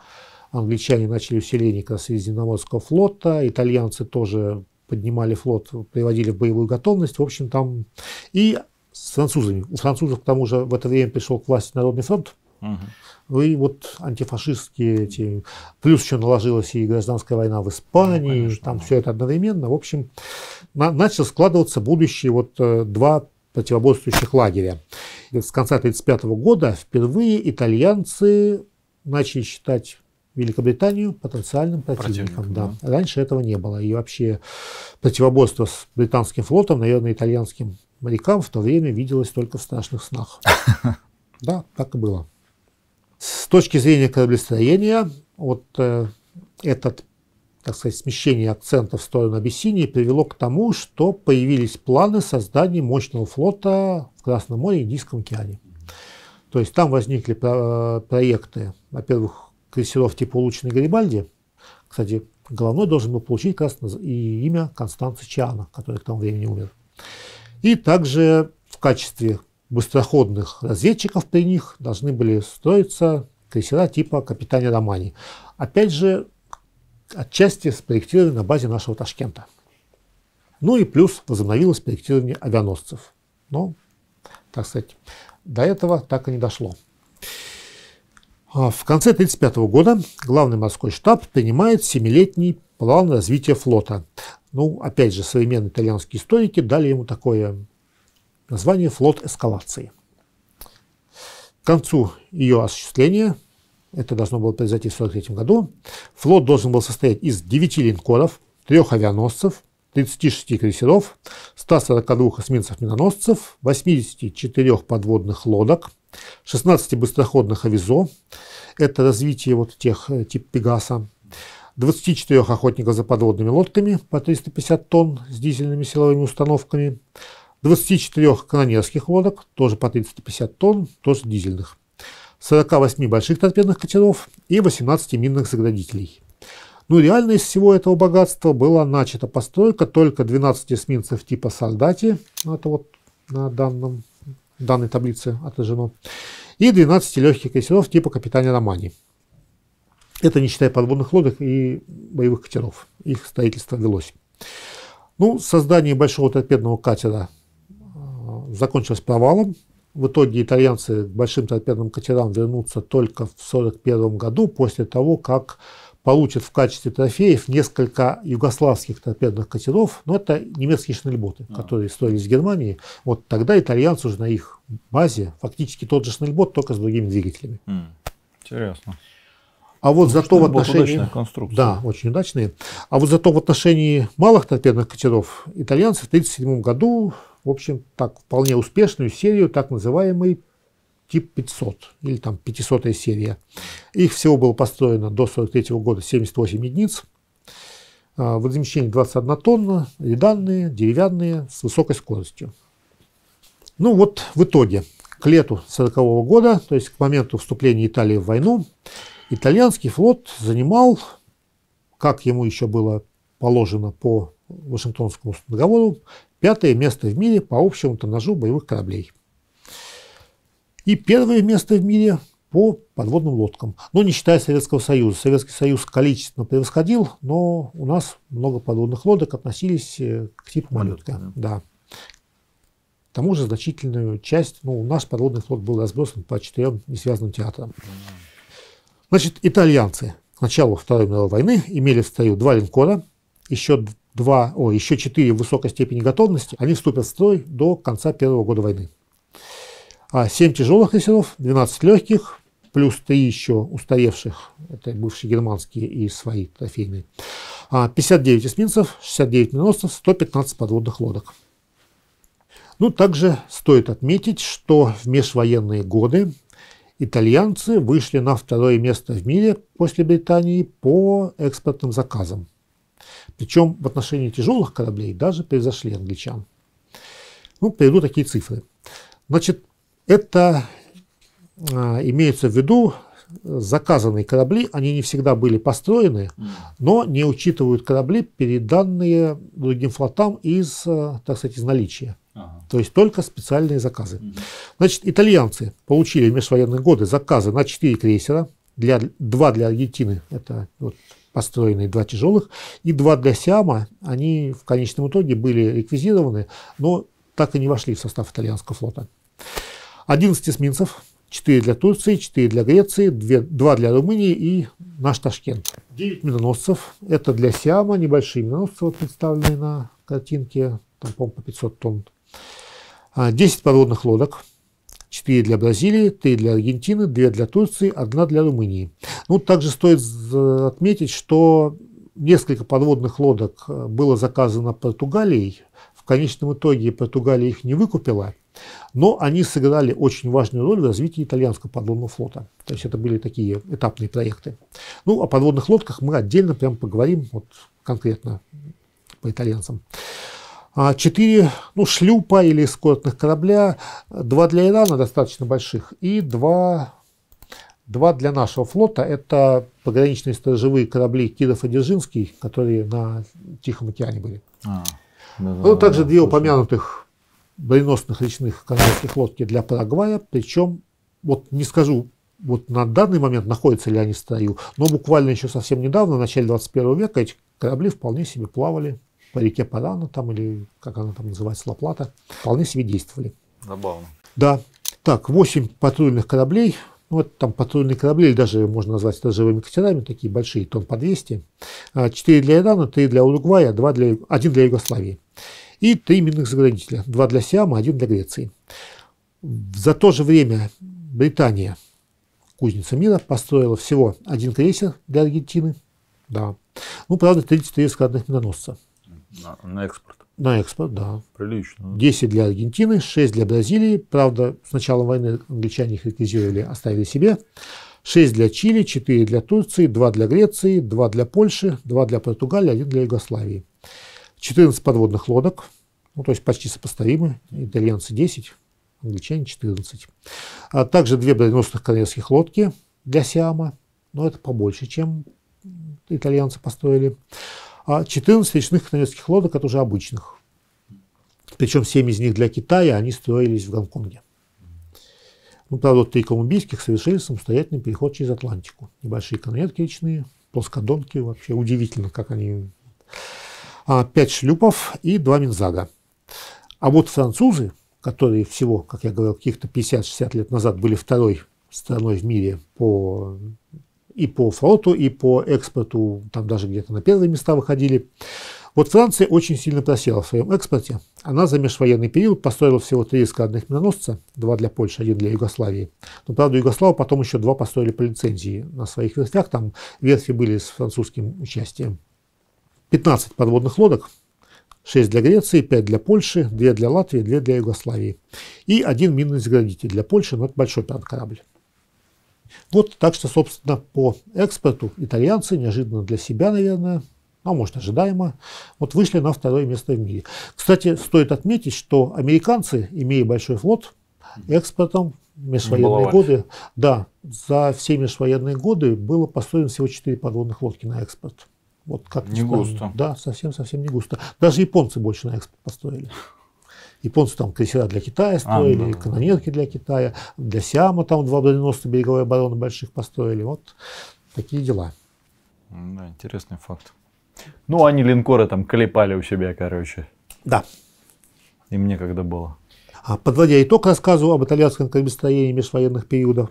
Англичане начали усиление как Средиземноморского флота, итальянцы тоже поднимали флот, приводили в боевую готовность. В общем, там и с французами. У французов, к тому же, в это время пришел к власти Народный фронт. Угу. и вот антифашистские эти... Плюс еще наложилась и гражданская война в Испании, ну, конечно, там да. все это одновременно. В общем, на, начал складываться будущее. вот э, два противоборствующих лагеря. С конца 1935 года впервые итальянцы начали считать Великобританию потенциальным противником. противником да. Да. Раньше этого не было. И вообще противоборство с британским флотом, наверное, итальянским морякам в то время виделось только в страшных снах. Да, так и было. С точки зрения кораблестроения, вот э, этот так сказать, смещение акцента в сторону Абиссинии привело к тому, что появились планы создания мощного флота в Красном море и Индийском океане. То есть там возникли э, проекты, во-первых, крейсеров типа улучшенной Гарибальди. Кстати, головной должен был получить как раз и имя Констанца Чиана, который к тому времени умер. И также в качестве быстроходных разведчиков при них должны были строиться крейсера типа капитане Романи. Опять же, отчасти спроектированы на базе нашего Ташкента. Ну и плюс возобновилось проектирование авианосцев. Но, так сказать, до этого так и не дошло. А, в конце 1935 года главный морской штаб принимает семилетний план развития флота. Ну, опять же, современные итальянские историки дали ему такое название «флот эскалации». К концу ее осуществления это должно было произойти в 1943 году, флот должен был состоять из 9 линкоров, 3 авианосцев, 36 крейсеров, 142 эсминцев-миноносцев, 84 подводных лодок, 16 быстроходных авизо, это развитие вот тех э, тип Пегаса, 24 охотников за подводными лодками по 350 тонн с дизельными силовыми установками, 24 канонерских лодок, тоже по 350 тонн, тоже дизельных, 48 больших торпедных катеров и 18 минных заградителей. Но ну, реально из всего этого богатства была начата постройка только 12 эсминцев типа «Солдати», ну, это вот на данном, данной таблице отражено, и 12 легких катеров типа «Капитане Романи». Это не считая подводных лодок и боевых катеров. Их строительство велось. Ну, создание большого торпедного катера э, закончилось провалом. В итоге итальянцы к большим торпедным катерам вернутся только в 1941 году, после того, как получат в качестве трофеев несколько югославских торпедных катеров, но это немецкие шнельботы, а. которые строились в Германии. Вот тогда итальянцы уже на их базе фактически тот же шнельбот, только с другими двигателями. Интересно. А вот ну, зато в отношении... Да, очень удачные. А вот зато в отношении малых торпедных катеров итальянцы в 1937 году в общем, так вполне успешную серию, так называемый тип 500 или там 500 серия. Их всего было построено до 43 года 78 единиц. А, водозамещение 21 тонна, реданные, деревянные, с высокой скоростью. Ну вот в итоге, к лету 40 -го года, то есть к моменту вступления Италии в войну, итальянский флот занимал, как ему еще было положено по Вашингтонскому договору, Пятое место в мире по общему тоннажу боевых кораблей. И первое место в мире по подводным лодкам. Но ну, не считая Советского Союза. Советский Союз количественно превосходил, но у нас много подводных лодок относились э, к типу малютка. малютка да. да. К тому же значительную часть, ну, у нас подводный флот был разбросан по четырем несвязанным театрам. Значит, итальянцы к началу Второй мировой войны имели в строю два линкора, еще два, о, еще четыре в высокой степени готовности, они вступят в строй до конца первого года войны. А 7 тяжелых крейсеров, 12 легких, плюс 3 еще устаревших, это бывшие германские и свои трофейные, 59 а эсминцев, 69 миноносцев, 115 подводных лодок. Ну, также стоит отметить, что в межвоенные годы итальянцы вышли на второе место в мире после Британии по экспортным заказам. Причем в отношении тяжелых кораблей даже превзошли англичан. Ну, приведу такие цифры. Значит, это а, имеется в виду заказанные корабли, они не всегда были построены, но не учитывают корабли, переданные другим флотам из, а, так сказать, из наличия. Ага. То есть только специальные заказы. Значит, итальянцы получили в межвоенные годы заказы на 4 крейсера, для, 2 для Аргентины, это вот, построены, два тяжелых, и два для Сиама, они в конечном итоге были реквизированы, но так и не вошли в состав итальянского флота. 11 эсминцев, 4 для Турции, 4 для Греции, 2, 2 для Румынии и наш Ташкент. 9 миноносцев, это для Сиама, небольшие миноносцы, вот представленные на картинке, там, по 500 тонн. 10 а, подводных лодок, 4 для Бразилии, 3 для Аргентины, 2 для Турции, 1 для Румынии. Ну, также стоит отметить, что несколько подводных лодок э, было заказано Португалией. В конечном итоге Португалия их не выкупила, но они сыграли очень важную роль в развитии итальянского подводного флота. То есть это были такие этапные проекты. Ну, о подводных лодках мы отдельно прям поговорим вот конкретно по итальянцам. А, четыре ну, шлюпа или эскортных корабля, два для Ирана достаточно больших и два, два для нашего флота. Это пограничные сторожевые корабли Киров и Дзержинский, которые на Тихом океане были. А, да, ну, да, также да, две слушаю. упомянутых броненосных речных канадских лодки для Парагвая, причем, вот не скажу, вот на данный момент находятся ли они в строю, но буквально еще совсем недавно, в начале 21 века, эти корабли вполне себе плавали по реке Парану там, или как она там называется, Лаплата, вполне себе действовали. Забавно. Да. Так, 8 патрульных кораблей. Ну, вот там патрульные корабли, или даже можно назвать это живыми катерами, такие большие, тон по 200. 4 а, для Ирана, 3 для Уругвая, 2 для, 1 для Югославии. И 3 минных заградителя. 2 для Сиама, 1 для Греции. За то же время Британия, кузница мира, построила всего один крейсер для Аргентины. Да. Ну, правда, 33 эскадрных миноносца. На, на экспорт. На экспорт, да. Прилично. 10 для Аргентины, 6 для Бразилии. Правда, с начала войны англичане их реквизировали, оставили себе. 6 для Чили, 4 для Турции, 2 для Греции, 2 для Польши, 2 для Португалии, 1 для Югославии. 14 подводных лодок, ну, то есть почти сопоставимы, итальянцы 10, англичане 14. А также две броненосных королевских лодки для Сиама, но это побольше, чем итальянцы построили а 14 речных хтонецких лодок от уже обычных. Причем 7 из них для Китая, они строились в Гонконге. Ну, правда, вот три колумбийских совершили самостоятельный переход через Атлантику. Небольшие канонетки речные, плоскодонки, вообще удивительно, как они... А, пять шлюпов и два Минзага. А вот французы, которые всего, как я говорил, каких-то 50-60 лет назад были второй страной в мире по и по флоту, и по экспорту, там даже где-то на первые места выходили. Вот Франция очень сильно просела в своем экспорте. Она за межвоенный период построила всего три эскадренных миноносца, два для Польши, один для Югославии. Но, правда, Югославу потом еще два построили по лицензии на своих верфях, там верфи были с французским участием. 15 подводных лодок, 6 для Греции, 5 для Польши, 2 для Латвии, 2 для Югославии. И один минный заградитель для Польши, но это большой корабль. Вот так что, собственно, по экспорту итальянцы неожиданно для себя, наверное, а может ожидаемо, вот вышли на второе место в мире. Кстати, стоит отметить, что американцы, имея большой флот, экспортом в межвоенные годы, да, за все межвоенные годы было построено всего 4 подводных лодки на экспорт. Вот как не густо. Да, совсем-совсем не густо. Даже японцы больше на экспорт построили японцы там крейсера для Китая а, строили, а, да. канонерки для Китая, для Сиама там два броненосца береговой обороны больших построили. Вот такие дела. Да, интересный факт. Ну, они линкоры там клепали у себя, короче. Да. И мне когда было. А подводя итог рассказу об итальянском кораблестроении межвоенных периодов,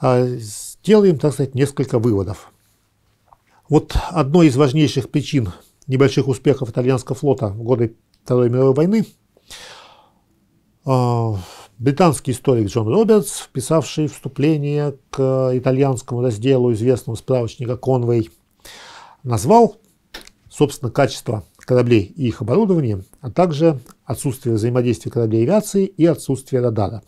а, сделаем, так сказать, несколько выводов. Вот одной из важнейших причин небольших успехов итальянского флота в годы Второй мировой войны – а, британский историк Джон Робертс, писавший вступление к итальянскому разделу известного справочника Конвей, назвал, собственно, качество кораблей и их оборудование, а также отсутствие взаимодействия кораблей авиации и отсутствие радара.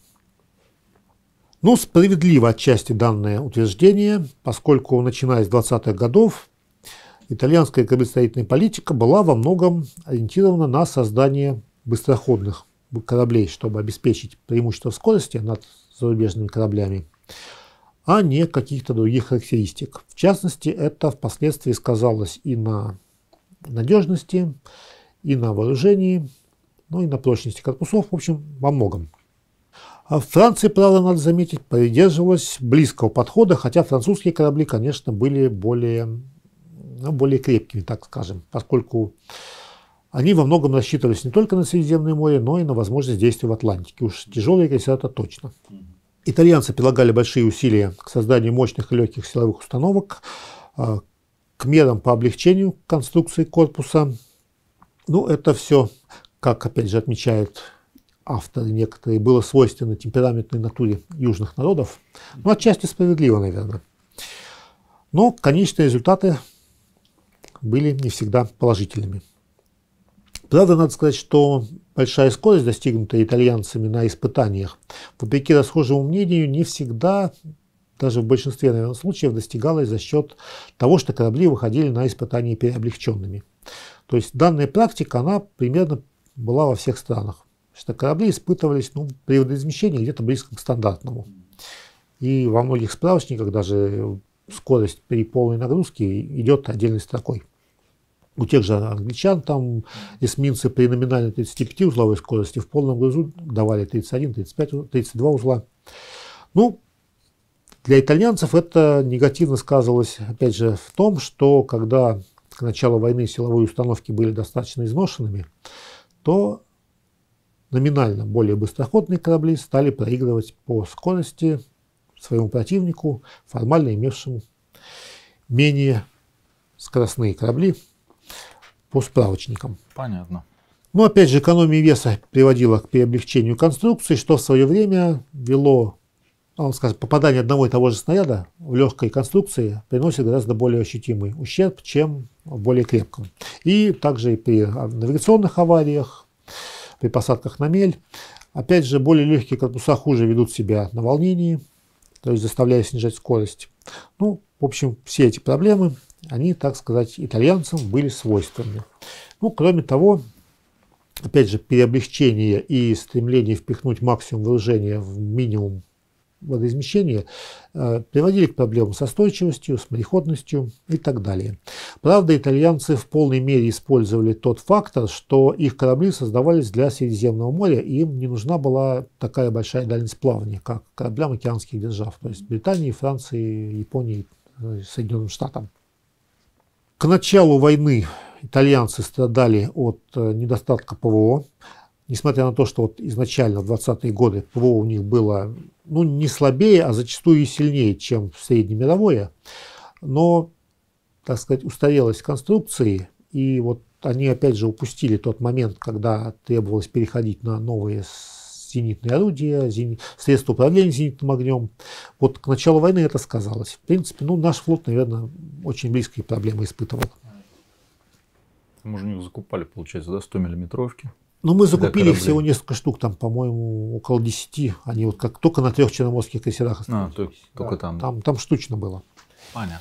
Ну, справедливо отчасти данное утверждение, поскольку начиная с 20-х годов итальянская кораблестроительная политика была во многом ориентирована на создание быстроходных кораблей, чтобы обеспечить преимущество в скорости над зарубежными кораблями, а не каких-то других характеристик. В частности, это впоследствии сказалось и на надежности, и на вооружении, ну и на прочности корпусов, в общем, во многом. А Франция, правда, надо заметить, придерживалась близкого подхода, хотя французские корабли, конечно, были более, ну, более крепкими, так скажем, поскольку они во многом рассчитывались не только на Средиземное море, но и на возможность действия в Атлантике. Уж тяжелые рейсы это точно. Итальянцы прилагали большие усилия к созданию мощных и легких силовых установок, а, к мерам по облегчению конструкции корпуса. Ну, это все, как опять же отмечают авторы некоторые, было свойственно темпераментной натуре южных народов. Ну, отчасти справедливо, наверное. Но конечные результаты были не всегда положительными. Правда, надо сказать, что большая скорость, достигнутая итальянцами на испытаниях, вопреки расхожему мнению, не всегда даже в большинстве наверное, случаев достигалась за счет того, что корабли выходили на испытания переоблегченными. То есть данная практика, она примерно была во всех странах. Что корабли испытывались ну, при водоизмещении где-то близко к стандартному. И во многих справочниках даже скорость при полной нагрузке идет отдельной строкой у тех же англичан там эсминцы при номинальной 35 узловой скорости в полном грузу давали 31, 35, 32 узла. Ну, для итальянцев это негативно сказывалось, опять же, в том, что когда к началу войны силовые установки были достаточно изношенными, то номинально более быстроходные корабли стали проигрывать по скорости своему противнику, формально имевшему менее скоростные корабли, по справочникам. Понятно. Но ну, опять же, экономия веса приводила к облегчению конструкции, что в свое время вело, ну, скажем, попадание одного и того же снаряда в легкой конструкции приносит гораздо более ощутимый ущерб, чем в более крепком. И также и при навигационных авариях, при посадках на мель. Опять же, более легкие корпуса хуже ведут себя на волнении, то есть заставляя снижать скорость. Ну, в общем, все эти проблемы они, так сказать, итальянцам были свойственны. Ну, кроме того, опять же, переоблегчение и стремление впихнуть максимум выражения в минимум водоизмещения э, приводили к проблемам с остойчивостью, с мореходностью и так далее. Правда, итальянцы в полной мере использовали тот фактор, что их корабли создавались для Средиземного моря, и им не нужна была такая большая дальность плавания, как кораблям океанских держав, то есть Британии, Франции, Японии, э, Соединенным Штатам. К началу войны итальянцы страдали от э, недостатка ПВО. Несмотря на то, что вот изначально в 20-е годы ПВО у них было ну, не слабее, а зачастую и сильнее, чем в среднемировое. Но, так сказать, устарелость конструкции, и вот они, опять же, упустили тот момент, когда требовалось переходить на новые зенитные орудия, зенит, средства управления зенитным огнем. Вот к началу войны это сказалось. В принципе, ну, наш флот, наверное, очень близкие проблемы испытывал. Мы же у них закупали, получается, да, 100 миллиметровки. Ну, мы закупили всего несколько штук, там, по-моему, около 10. Они вот как только на трех черноморских крейсерах А, только, да, там. там. Там штучно было. Понятно.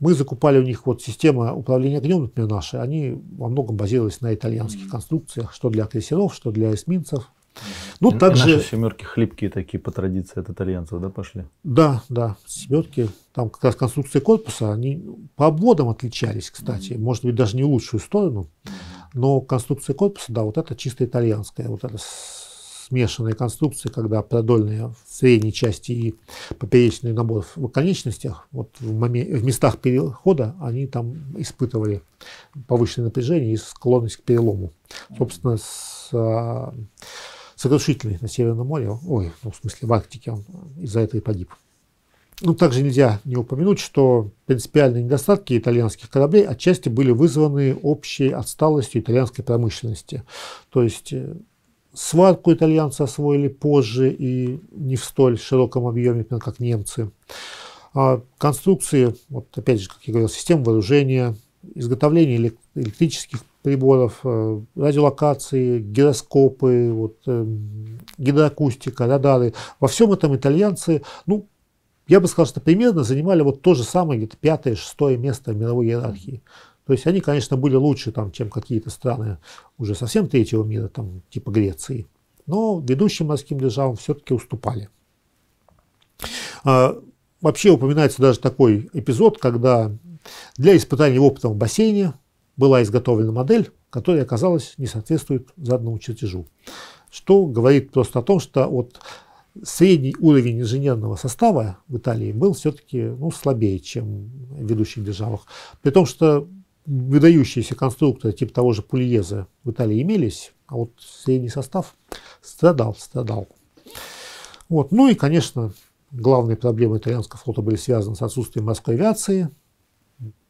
Мы закупали у них вот система управления огнем, например, наши. Они во многом базировались на итальянских конструкциях, что для крейсеров, что для эсминцев. Ну, и, также... И наши семерки хлипкие такие по традиции от итальянцев, да, пошли? Да, да, семерки. Там как раз конструкции корпуса, они по обводам отличались, кстати. Может быть, даже не в лучшую сторону. Но конструкция корпуса, да, вот это чисто итальянская. Вот это смешанная конструкция, когда продольные в средней части и поперечный набор в конечностях, вот в, момент, в местах перехода они там испытывали повышенное напряжение и склонность к перелому. Собственно, с а, сокрушительный на Северном море, ой, ну, в смысле, в Арктике, он из-за этого и погиб. Ну, также нельзя не упомянуть, что принципиальные недостатки итальянских кораблей отчасти были вызваны общей отсталостью итальянской промышленности. То есть э, сварку итальянцы освоили позже и не в столь широком объеме, как немцы. А конструкции, вот опять же, как я говорил, систем вооружения, изготовление электрических приборов, э, радиолокации, гироскопы, вот, э, гидроакустика, радары. Во всем этом итальянцы, ну, я бы сказал, что примерно занимали вот то же самое, где-то пятое, шестое место в мировой иерархии. То есть они, конечно, были лучше, там, чем какие-то страны уже совсем третьего мира, там, типа Греции. Но ведущим морским державам все-таки уступали. А, вообще упоминается даже такой эпизод, когда для испытания опыта в бассейне была изготовлена модель, которая оказалась не соответствует заданному чертежу. Что говорит просто о том, что от средний уровень инженерного состава в Италии был все-таки ну, слабее, чем в ведущих державах. При том, что выдающиеся конструкторы типа того же Пульеза в Италии имелись, а вот средний состав страдал, страдал. Вот. Ну и, конечно, главные проблемы итальянского флота были связаны с отсутствием морской авиации.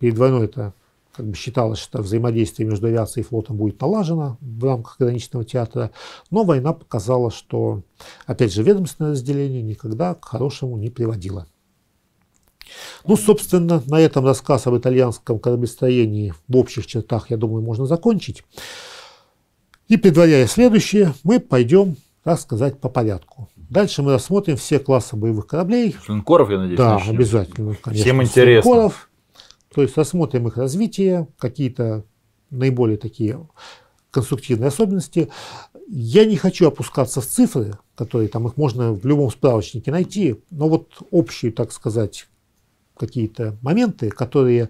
Перед войной это как бы считалось, что взаимодействие между авиацией и флотом будет налажено в рамках граничного театра, но война показала, что, опять же, ведомственное разделение никогда к хорошему не приводило. Ну, собственно, на этом рассказ об итальянском кораблестроении в общих чертах, я думаю, можно закончить. И предваряя следующее, мы пойдем, так сказать, по порядку. Дальше мы рассмотрим все классы боевых кораблей. Линкоров, я надеюсь. Да, начнем. обязательно. Конечно, Всем интересно. Линкоров. То есть рассмотрим их развитие, какие-то наиболее такие конструктивные особенности. Я не хочу опускаться в цифры, которые там их можно в любом справочнике найти, но вот общие, так сказать, какие-то моменты, которые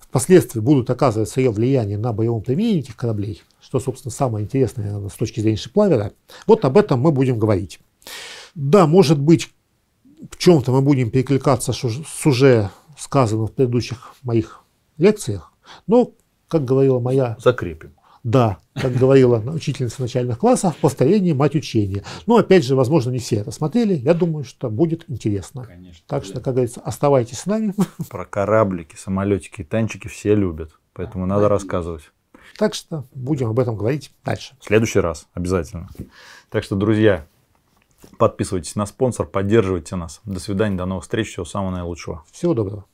впоследствии будут оказывать свое влияние на боевом применении этих кораблей, что, собственно, самое интересное наверное, с точки зрения шиплавера, вот об этом мы будем говорить. Да, может быть, в чем-то мы будем перекликаться с уже сказано в предыдущих моих лекциях, но, как говорила моя... Закрепим. Да, как говорила учительница начальных классов, повторение – мать учения. Но, опять же, возможно, не все это смотрели. Я думаю, что будет интересно. Конечно. Так что, как говорится, оставайтесь с нами. Про кораблики, самолетики и танчики все любят. Поэтому надо рассказывать. Так что будем об этом говорить дальше. В следующий раз обязательно. Так что, друзья, Подписывайтесь на спонсор, поддерживайте нас. До свидания, до новых встреч, всего самого наилучшего. Всего доброго.